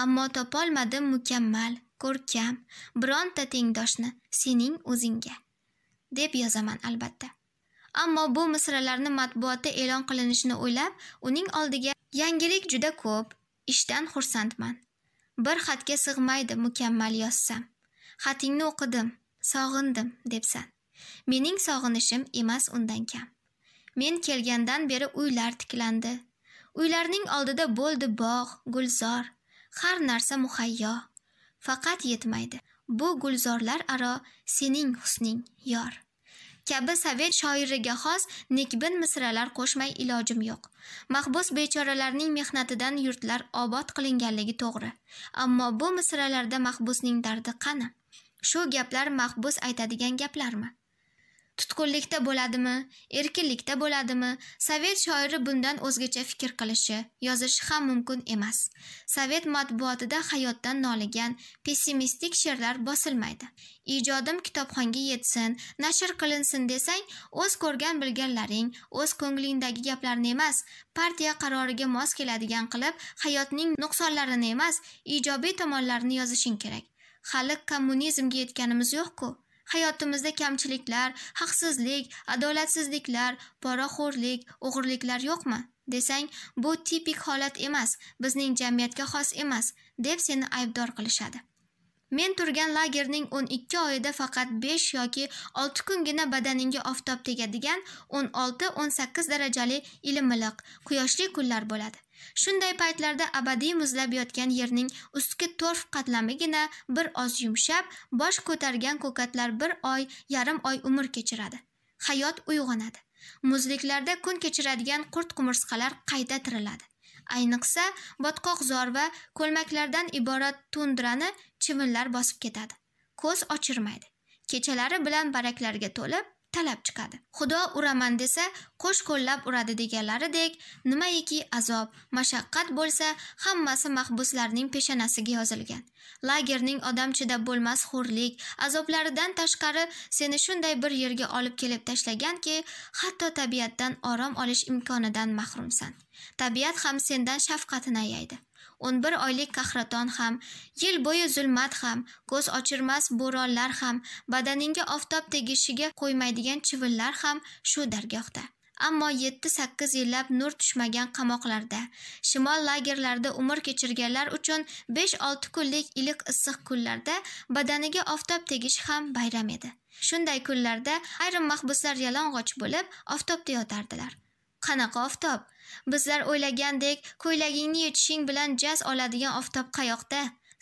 ammo topolmadim mukammal ko'rkam bironta tengdoshni sening o'zingga deb yozaman albatta ammo bu misralarni matbuotda e'lon qilinishini o'ylab uning oldiga yangilik juda ko'p ishdan xursandman bir xatga sig'maydi mukammal yozsam xatingni o'qidim sog'indim debsan mening sog'inishim emas undan kam men kelgandan beri uylar tiklandi uylarning oldida bo'ldi bog' gulzor har narsa muhayyo faqat yetmaydi bu gulzorlar aro sening husning yor kabi sovet shoiriga xos nikbin misralar qo'shmay ilojim yo'q mahbus bechoralarning mehnatidan yurtlar obod qilinganligi to'g'ri ammo bu misralarda mahbusning dardi qani shu gaplar mahbus aytadigan gaplarmi tutqunlikda bo'ladimi erkinlikda bo'ladimi sovet shoiri bundan o'zgacha fikr qilishi yozishi ham mumkin emas sovet matbuotida hayotdan noligan pessimistik she'rlar bosilmaydi ijodim kitobxonga yetsin nashr qilinsin desang o'z ko'rgan bilganlaring o'z ko'nglingdagi gaplarni emas partiya qaroriga mos keladigan qilib hayotning nuqsonlarini emas ijobiy tomonlarini yozishing kerak hali kommunizmga yetganimiz yo'q-ku hayotimizda kamchiliklar haqsizlik adolatsizliklar poraxo'rlik o'g'irliklar yo'qmi desang bu tipik holat emas bizning jamiyatga xos emas deb seni aybdor qilishadi men turgan lagerning o'n ikki oyida faqat besh yoki olti kungina badaningga oftob tegadigan o'n olti o'n sakkiz darajali ilimiliq quyoshli kunlar bo'ladi shunday paytlarda abadiy muzlab yotgan yerning ustki torf qatlamigina bir oz yumshab bosh ko'targan ko'katlar bir oy yarim oy umr kechiradi hayot uyg'onadi muzliklarda kun kechiradigan qurt qumursqalar qayta tiriladi ayniqsa botqoqzor va ko'lmaklardan iborat tundrani chivinlar bosib ketadi ko'z ochirmaydi kechalari bilan baraklarga to'lib talab chiqadi xudo uraman desa qo'sh qo'llab uradi deganlaridek nimaiki azob mashaqqat bo'lsa hammasi mahbuslarning peshanasiga yozilgan lagerning odam chidab bo'lmas xo'rlik azoblaridan tashqari seni shunday bir yerga olib kelib tashlaganki hatto tabiatdan orom olish imkonidan mahrumsan tabiat ham sendan shafqatini ayaydi o'n bir oylik qahraton ham yil bo'yi zulmat ham ko'z ochirmas bo'ronlar ham badaningga oftob tegishiga qo'ymaydigan chivinlar ham shu dargohda ammo yetti sakkiz yillab nur tushmagan qamoqlarda shimol lagerlarida umr kechirganlar uchun besh olti kunlik iliq issiq kunlarda badaniga oftob tegishi ham bayram edi shunday kunlarda ayrim mahbuslar yalang'och bo'lib oftobda yotardilar qanaqa oftob bizlar o'ylagandek ko'ylagingni yechishing bilan jaz oladigan oftob qayoqda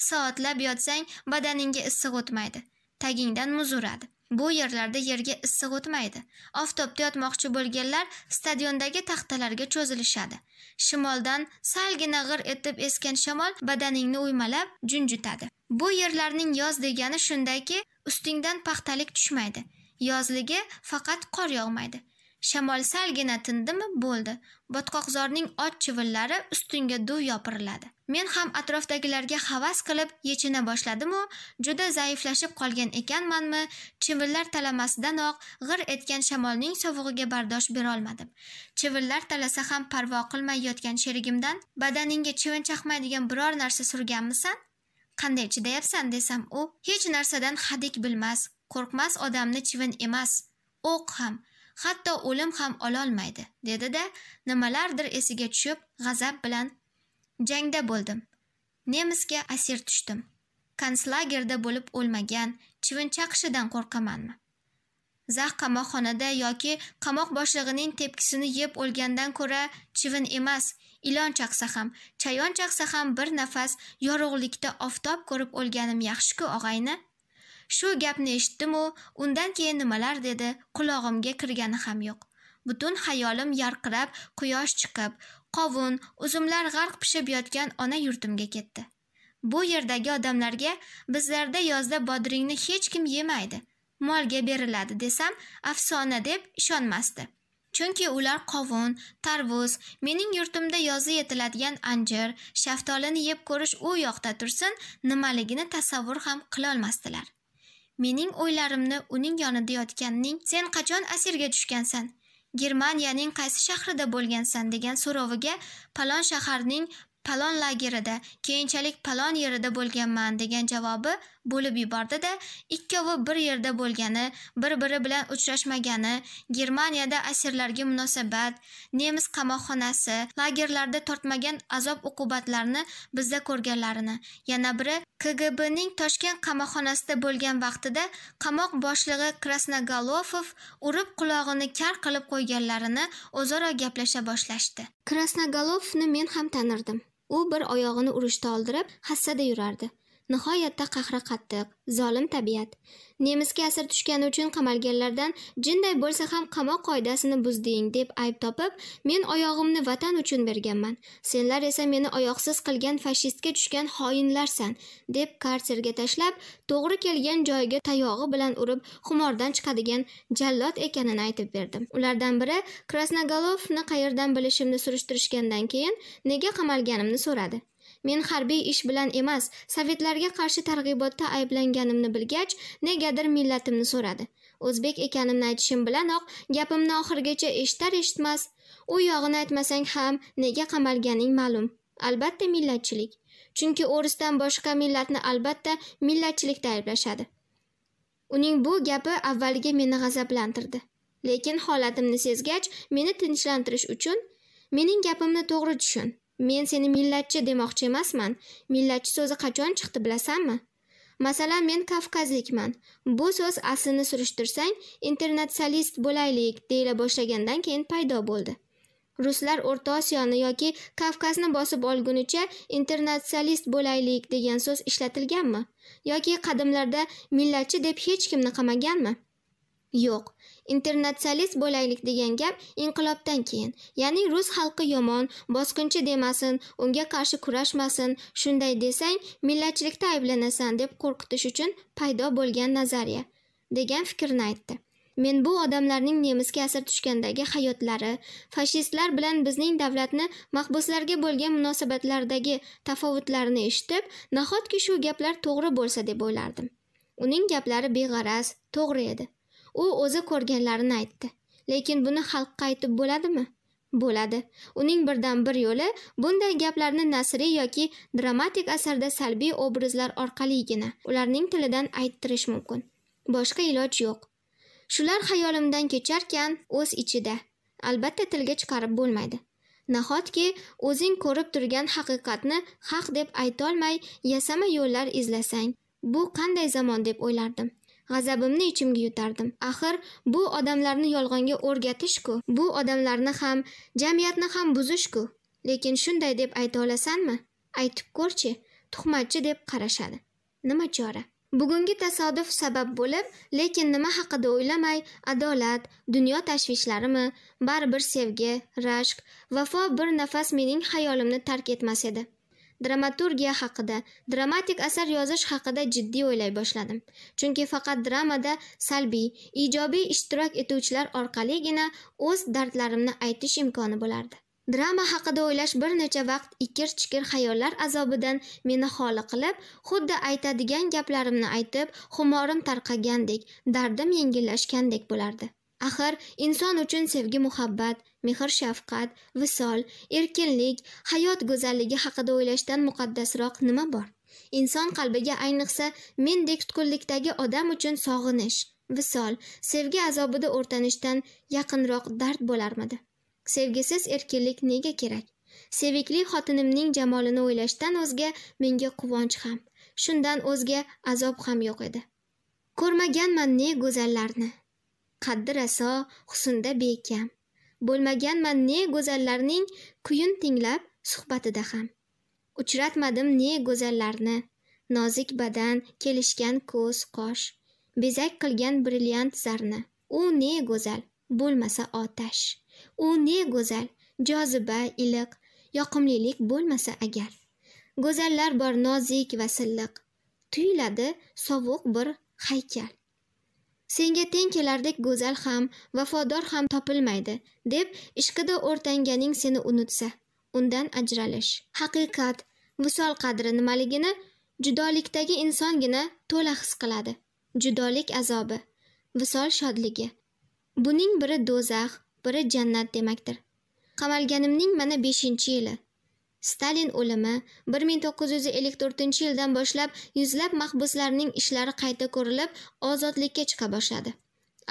soatlab yotsang badaningga issiq o'tmaydi tagingdan muz uradi bu yerlarda yerga issiq o'tmaydi oftobda yotmoqchi bo'lganlar stadiondagi taxtalarga cho'zilishadi shimoldan salgina g'ir etib esgan shamol badaningni uymalab junjitadi bu yerlarning yoz degani shundaki ustingdan paxtalik tushmaydi yozligi faqat qor yog'maydi shamol salgina tindimi bo'ldi botqoqzorning och chivillari ustunga duv yopiriladi men ham atrofdagilarga havas qilib yechina boshladimu juda zaiflashib qolgan ekanmanmi chivillar talamasidanoq g'ir etgan shamolning sovug'iga bardosh berolmadim chivillar talasa ham parvo qilmay yotgan sherigimdan badaningga chivin chaqmaydigan biror narsa surganmisan qanday chidayapsan desam u hech narsadan hadik bilmas qo'rqmas odamni chivin emas o'q ham hatto o'lim ham ololmaydi dedida nimalardir esiga tushib g'azab bilan jangda bo'ldim nemisga asir tushdim konslagerda bo'lib o'lmagan chivin chaqishidan qo'rqamanmi zax qamoqxonada yoki qamoq boshlig'ining tepkisini yeb o'lgandan ko'ra chivin emas ilon chaqsa ham chayon chaqsa ham bir nafas yorug'likda oftob ko'rib o'lganim yaxshi-ku og'ayni shu gapni eshitdimu undan keyin nimalar dedi qulog'imga kirgani ham yo'q butun xayolim yarqirab quyosh chiqib qovun uzumlar g'arq pishib yotgan ona yurtimga ketdi bu yerdagi odamlarga bizlarda yozda bodringni hech kim yemaydi molga beriladi desam afsona deb ishonmasdi chunki ular qovun tarvuz mening yurtimda yozda yetiladigan anjir shaftolini yeb ko'rish u yoqda tursin nimaligini tasavvur ham qilolmasdilar mening o'ylarimni uning yonida yotganning sen qachon asirga tushgansan germaniyaning qaysi shahrida bo'lgansan degan so'roviga palon shaharning palon lagerida keyinchalik palon yerida bo'lganman degan javobi bo'lib yubordida ikkovi bir yerda bo'lgani bir biri bilan uchrashmagani germaniyada asirlarga munosabat nemis qamoqxonasi lagerlarda tortmagan azob uqubatlarni bizda ko'rganlarini yana biri kgbning toshkent qamoqxonasida bo'lgan vaqtida qamoq boshlig'i krasnogolofov urib qulog'ini kar qilib qo'yganlarini o'zaro gaplasha boshlashdi krasnogolofovni men ham tanirdim u bir oyog'ini urushda oldirib hassada yurardi nihoyatda qahri qattiq zolim tabiat nemisga asir tushgani uchun qamalganlardan jinday bo'lsa ham qamoq qoidasini buzding deb ayb topib men oyog'imni vatan uchun berganman senlar esa meni oyoqsiz qilgan fashistga tushgan xoinlarsan deb karserga tashlab to'g'ri kelgan joyiga tayog'i bilan urib xumordan chiqadigan jallod ekanini aytib berdim ulardan biri krasnogolovni qayerdan bilishimni surishtirishgandan keyin nega qamalganimni so'radi men harbiy ish bilan emas sovetlarga qarshi targ'ibotda ayblanganimni bilgach negadir millatimni so'radi o'zbek ekanimni aytishim bilanoq gapimni oxirigacha eshitar eshitmas u yog'ini aytmasang ham nega qamalganing ma'lum albatta millatchilik chunki o'risdan boshqa millatni albatta millatchilikda ayblashadi uning bu gapi avvaliga meni g'azablantirdi lekin holatimni sezgach meni tinchlantirish uchun mening gapimni to'g'ri tushun men seni millatchi demoqchi emasman millatchi so'zi qachon chiqdi bilasanmi masalan men kavkazlikman bu so'z aslini surishtirsang internatsionalist bo'laylik deyila boshlagandan keyin paydo bo'ldi ruslar o'rta osiyoni yoki kavkazni bosib olgunicha internatsionalist bo'laylik degan so'z ishlatilganmi yoki qadimlarda millatchi deb hech kimni qamaganmi yo'q internatsionalist bo'laylik degan gap inqilobdan keyin ya'ni rus xalqi yomon bosqinchi demasin unga qarshi kurashmasin shunday desang millatchilikda ayblanasan deb qo'rqitish uchun paydo bo'lgan nazariya degan fikrni aytdi men bu odamlarning nemisga asir tushgandagi hayotlari fashistlar bilan bizning davlatni mahbuslarga bo'lgan munosabatlardagi tafovutlarni eshitib nahotki shu gaplar to'g'ri bo'lsa deb o'ylardim uning gaplari beg'araz to'g'ri edi u o'zi ko'rganlarini aytdi lekin buni xalqqa aytib bo'ladimi bo'ladi uning birdan bir yo'li bunday gaplarni nasriy yoki dramatik asarda salbiy obrazlar orqaligina ularning tilidan ayttirish mumkin boshqa iloj yo'q shular xayolimdan kecharkan o'z ichida albatta tilga chiqarib bo'lmaydi nahotki o'zing ko'rib turgan haqiqatni haq deb aytolmay yasama yo'llar izlasang bu qanday zamon deb o'ylardim g'azabimni ichimga yutardim axir bu odamlarni yolg'onga o'rgatishku bu odamlarni ham jamiyatni ham buzishku lekin shunday deb ayta olasanmi aytib ko'rchi tuhmatchi deb qarashadi nima chora bugungi tasodif sabab bo'lib lekin nima haqida o'ylamay adolat dunyo tashvishlarimi baribir sevgi rashk vafo bir nafas mening xayolimni tark etmas edi dramaturgiya haqida dramatik asar yozish haqida jiddiy o'ylay boshladim chunki faqat dramada salbiy ijobiy ishtirok etuvchilar orqaligina o'z dardlarimni aytish imkoni bo'lardi drama haqida o'ylash bir necha vaqt ikir chikir xayollar azobidan meni xoli qilib xuddi aytadigan gaplarimni aytib xumorim tarqagandek dardim yengillashgandek bo'lardi axir inson uchun sevgi muhabbat mehr shafqat visol erkinlik hayot go'zalligi haqida o'ylashdan muqaddasroq nima bor inson qalbiga ayniqsa mendek tutqunlikdagi odam uchun sog'inish visol sevgi azobida o'rtanishdan yaqinroq dard bo'larmidi sevgisiz erkinlik nega kerak sevikli xotinimning jamolini o'ylashdan o'zga menga quvonch ham shundan o'zga azob ham yo'q edi ko'rmaganman ne go'zallarni qaddi raso husnda bekam bo'lmaganman ne go'zallarning kuyin tinglab suhbatida ham uchratmadim ne go'zallarni nozik badan kelishgan ko'z qosh bezak qilgan brilliant zarni u ne go'zal bo'lmasa otash u ne go'zal joziba iliq yoqimlilik bo'lmasa agar go'zallar bor nozik va silliq tuyuladi sovuq bir haykal senga teng kelardek go'zal ham vafodor ham topilmaydi deb ishqida o'rtanganing seni unutsa undan ajralish haqiqat visol qadri nimaligini judolikdagi insongina to'la his qiladi judolik azobi visol shodligi buning biri do'zax biri jannat demakdir qamalganimning mana beshinchi yili stalin o'limi 1954 yildan boshlab yuzlab mahbuslarning ishlari qayta ko'rilib ozodlikka chiqa boshladi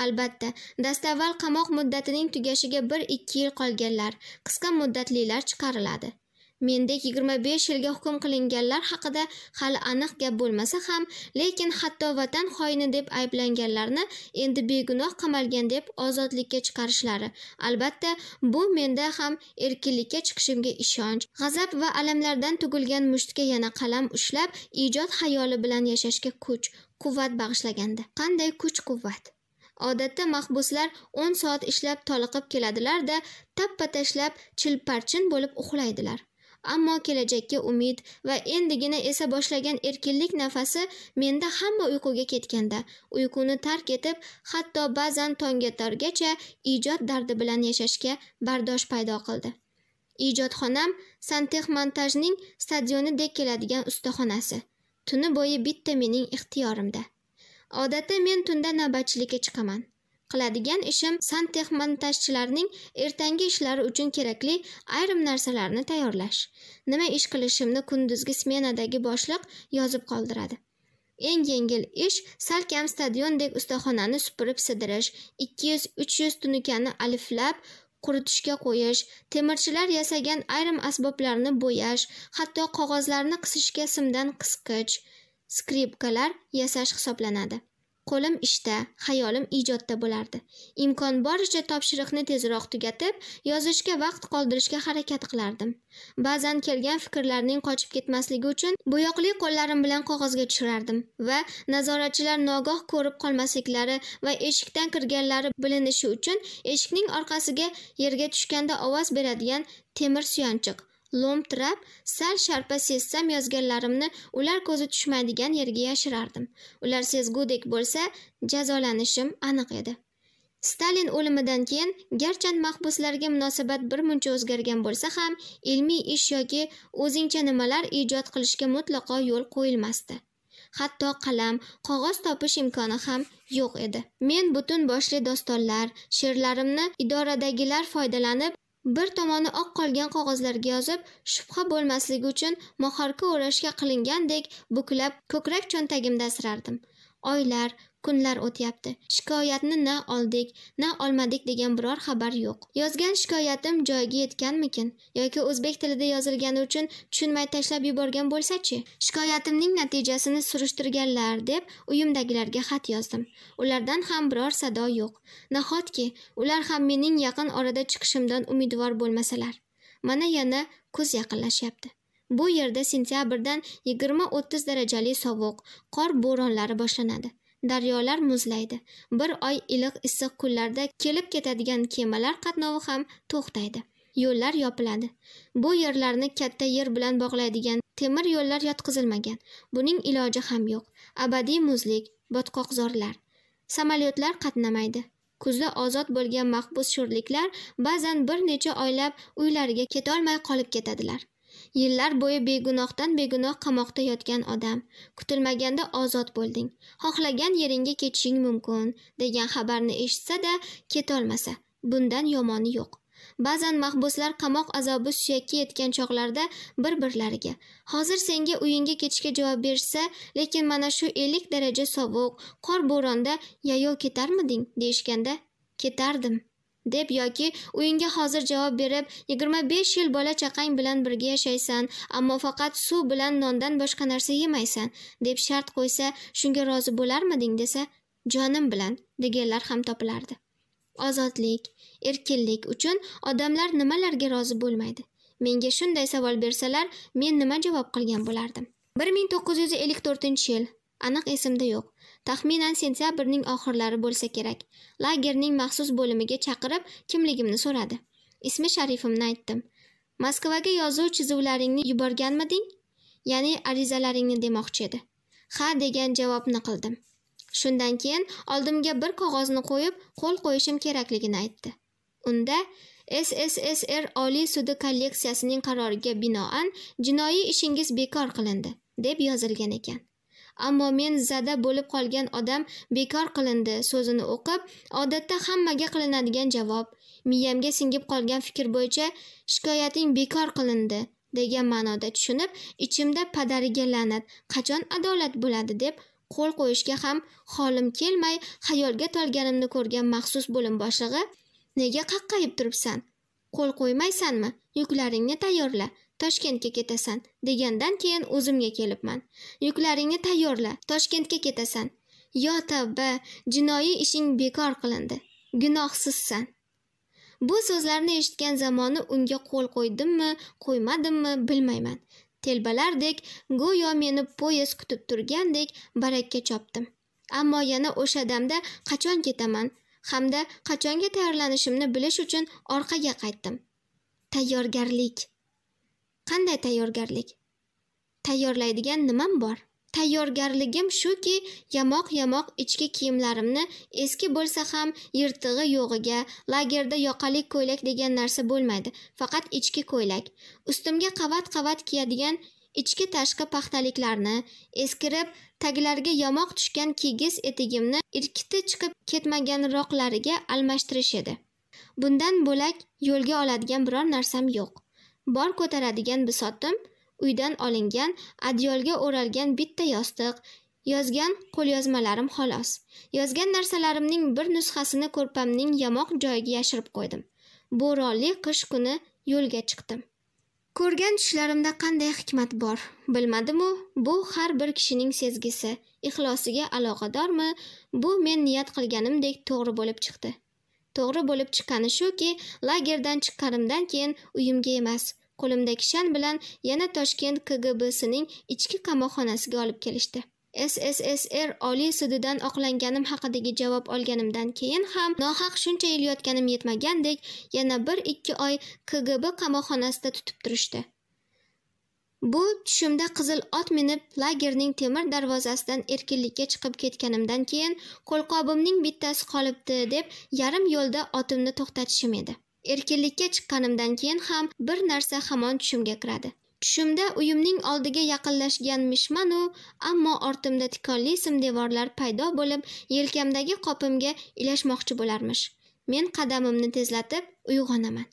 albatta dastavval qamoq muddatining tugashiga bir ikki yil qolganlar qisqa muddatlilar chiqariladi mendek yigirma besh yilga hukm qilinganlar haqida hali aniq gap bo'lmasa ham lekin hatto vatan xoini deb ayblanganlarni endi begunoh qamalgan deb ozodlikka chiqarishlari albatta bu menda ham erkinlikka chiqishimga ishonch g'azab va alamlardan tugilgan mushtga yana qalam ushlab ijod hayoli bilan yashashga kuch quvvat bag'ishlagandi qanday kuch quvvat odatda mahbuslar o'n soat ishlab toliqib keladilar da tappa tashlab chilparchin bo'lib uxlaydilar ammo kelajakka umid va endigina esa boshlagan erkinlik nafasi menda hamma uyquga ketganda uyquni tark etib hatto ba'zan tongga torgacha ijod dardi bilan yashashga bardosh paydo qildi ijodxonam santexmontajning stadionidek keladigan ustaxonasi tuni bo'yi bitta mening ixtiyorimda odatda men tunda navbatchilikka chiqaman qiladigan ishim montajchilarning ertangi ishlari uchun kerakli ayrim narsalarni tayyorlash nima ish qilishimni kunduzgi smenadagi boshliq yozib qoldiradi eng yengil ish salkam stadiondek ustaxonani supurib sidirish ikki yuz uch yuz tunukani aliflab quritishga qo'yish temirchilar yasagan ayrim asboblarni bo'yash hatto qog'ozlarni qisishga simdan qisqich skripkalar yasash hisoblanadi qo'lim ishda xayolim ijodda bo'lardi imkon boricha topshiriqni tezroq tugatib yozishga vaqt qoldirishga harakat qilardim ba'zan kelgan fikrlarning qochib ketmasligi uchun bo'yoqli qo'llarim bilan qog'ozga tushirardim va nazoratchilar nogoh ko'rib qolmasliklari va eshikdan kirganlari bilinishi uchun eshikning orqasiga yerga tushganda ovoz beradigan temir suyanchiq lo'mtirab sal sharpa sezsam yozganlarimni ular ko'zi tushmaydigan yerga yashirardim ular sezgudek bo'lsa jazolanishim aniq edi stalin o'limidan keyin garchi mahbuslarga munosabat bir muncha o'zgargan bo'lsa ham ilmiy ish yoki o'zingcha nimalar ijod qilishga mutlaqo yo'l qo'yilmasdi hatto qalam qog'oz topish imkoni ham yo'q edi men butun boshli dostonlar she'rlarimni idoradagilar foydalanib bir tomoni oq qolgan qog'ozlarga yozib shubha bo'lmasligi uchun mohorka o'rashga qilingandek buklab ko'krak cho'ntagimda asrardim oylar kunlar o'tyapti shikoyatni na oldik na olmadik degan biror xabar yo'q yozgan shikoyatim joyiga yetganmikin yoki o'zbek tilida yozilgani uchun tushunmay tashlab yuborgan bo'lsachi shikoyatimning natijasini surishtirganlar deb uyimdagilarga xat yozdim ulardan ham biror sado yo'q nahotki ular ham mening yaqin orada chiqishimdan umidvor bo'lmasalar mana yana kuz yaqinlashyapti bu yerda sentyabrdan yigirma o'ttiz darajali sovuq qor bo'ronlari boshlanadi daryolar muzlaydi bir oy iliq issiq kunlarda kelib ketadigan kemalar qatnovi ham to'xtaydi yo'llar yopiladi bu yerlarni katta yer bilan bog'laydigan temir yo'llar yotqizilmagan buning iloji ham yo'q abadiy muzlik botqoqzorlar samolyotlar qatnamaydi kuzda ozod bo'lgan mahbus sho'rliklar ba'zan bir necha oylab uylariga ketolmay qolib ketadilar yillar bo'yi begunohdan begunoh qamoqda yotgan odam kutilmaganda ozod bo'lding xohlagan yeringga ketishing mumkin degan xabarni eshitsa da ketolmasa bundan yomoni yo'q ba'zan mahbuslar qamoq azobi suyakka yetgan chog'larda bir birlariga hozir senga uyingga ketishga javob berishsa lekin mana shu ellik daraja sovuq qor bo'ronda yayov ketarmiding deyishganda ketardim deb yoki o'yinga hozir javob berib 25 yil bola chaqang bilan birga yashaysan ammo faqat suv bilan nondan boshqa narsa yemaysan deb shart qo'ysa shunga rozi bo'larmiding desa jonim bilan deganlar ham topilardi ozodlik erkinlik uchun odamlar nimalarga rozi bo'lmaydi menga shunday savol bersalar men nima javob qilgan bo'lardim 1954 yil aniq esimda yo'q taxminan sentyabrning oxirlari bo'lsa kerak lagerning maxsus bo'limiga chaqirib kimligimni so'radi ismi sharifimni aytdim moskvaga yozuv chizuvlaringni yuborganmiding ya'ni arizalaringni demoqchi edi ha degan javobni qildim shundan keyin oldimga bir qog'ozni qo'yib qo'l qo'yishim kerakligini aytdi unda sssr oliy sudi kolleksiyasining qaroriga binoan jinoiy ishingiz bekor qilindi deb yozilgan ekan ammo men zada bo'lib qolgan odam bekor qilindi so'zini o'qib odatda hammaga qilinadigan javob miyamga singib qolgan fikr bo'yicha shikoyating bekor qilindi degan ma'noda tushunib ichimda padariga la'nat qachon adolat bo'ladi deb qo'l qo'yishga ham holim kelmay xayolga tolganimni ko'rgan maxsus bo'lim boshlig'i nega qaqqayib turibsan qo'l qo'ymaysanmi yuklaringni tayyorla toshkentga ketasan degandan keyin o'zimga kelibman yuklaringni tayyorla toshkentga ketasan yo tavba jinoiy ishing bekor qilindi gunohsizsan bu so'zlarni eshitgan zamoni unga qo'l qo'ydimmi qo'ymadimmi bilmayman telbalardek go'yo meni poyezd kutib turgandek barakka chopdim ammo yana o'sha damda qachon ketaman hamda qachonga tayyorlanishimni bilish uchun orqaga qaytdim tayyorgarlik qanday tayyorgarlik tayyorlaydigan nimam bor tayyorgarligim shuki yamoq yamoq ichki kiyimlarimni eski bo'lsa ham yirtig'i yo'g'iga lagerda yoqali ko'ylak degan narsa bo'lmaydi faqat ichki ko'ylak ustimga qavat qavat kiyadigan ichki tashqi paxtaliklarni eskirib taglariga yamoq tushgan kigiz etigimni irkiti chiqib ketmaganroqlariga almashtirish edi bundan bo'lak yo'lga oladigan biror narsam yo'q bor ko'taradigan bisotim uydan olingan adyolga o'ralgan bitta yostiq yozgan qo'lyozmalarim xolos yozgan narsalarimning bir nusxasini ko'rpamning yamoq joyiga yashirib qo'ydim bo'ronli qish kuni yo'lga chiqdim ko'rgan tushlarimda qanday hikmat bor bilmadimu bu har bir kishining sezgisi ixlosiga aloqadormi bu men niyat qilganimdek to'g'ri bo'lib chiqdi to'g'ri bo'lib chiqqani shuki lagerdan chiqqanimdan keyin uyimga emas qo'limdagi shan bilan yana toshkent kgbsining ichki qamoqxonasiga olib kelishdi sssr oliy sudidan oqlanganim haqidagi javob olganimdan keyin ham nohaq shuncha yil yotganim yetmagandek yana bir ikki oy kgb qamoqxonasida tutib turishdi bu tushimda qizil ot minib lagerning temir darvozasidan erkinlikka chiqib ketganimdan keyin qo'lqobimning bittasi qolibdi deb yarim yo'lda otimni to'xtatishim edi erkinlikka chiqqanimdan keyin ham bir narsa hamon tushimga kiradi tushimda uyimning oldiga mishmanu ammo ortimda tikonli sim devorlar paydo bo'lib yelkamdagi qopimga ilashmoqchi bo'larmish men qadamimni tezlatib uyg'onaman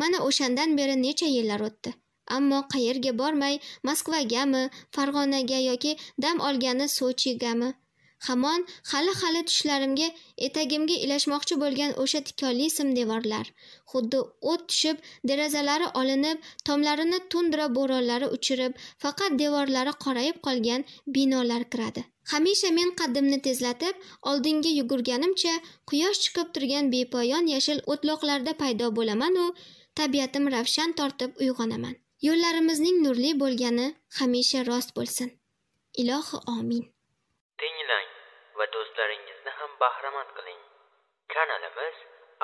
mana o'shandan beri necha yillar o'tdi ammo qayerga bormay moskvagami farg'onaga yoki dam olgani sochigami hamon hali hali tushlarimga etagimga ilashmoqchi bo'lgan o'sha tikonli devorlar xuddi o't tushib derazalari olinib tomlarini tundra bo'ronlari uchirib faqat devorlari qorayib qolgan binolar kiradi hamisha men qaddimni tezlatib oldinga yugurganimcha quyosh chiqib turgan bepoyon yashil o'tloqlarda paydo bo'lamanu tabiatim ravshan tortib uyg'onaman yo'llarimizning nurli bo'lgani hamisha rost bo'lsin ilohi omin tinglang va do'stlaringizni ham bahramand qiling kanalimiz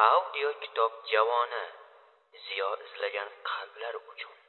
audio kitob javoni ziyo izlagan qalblar uchun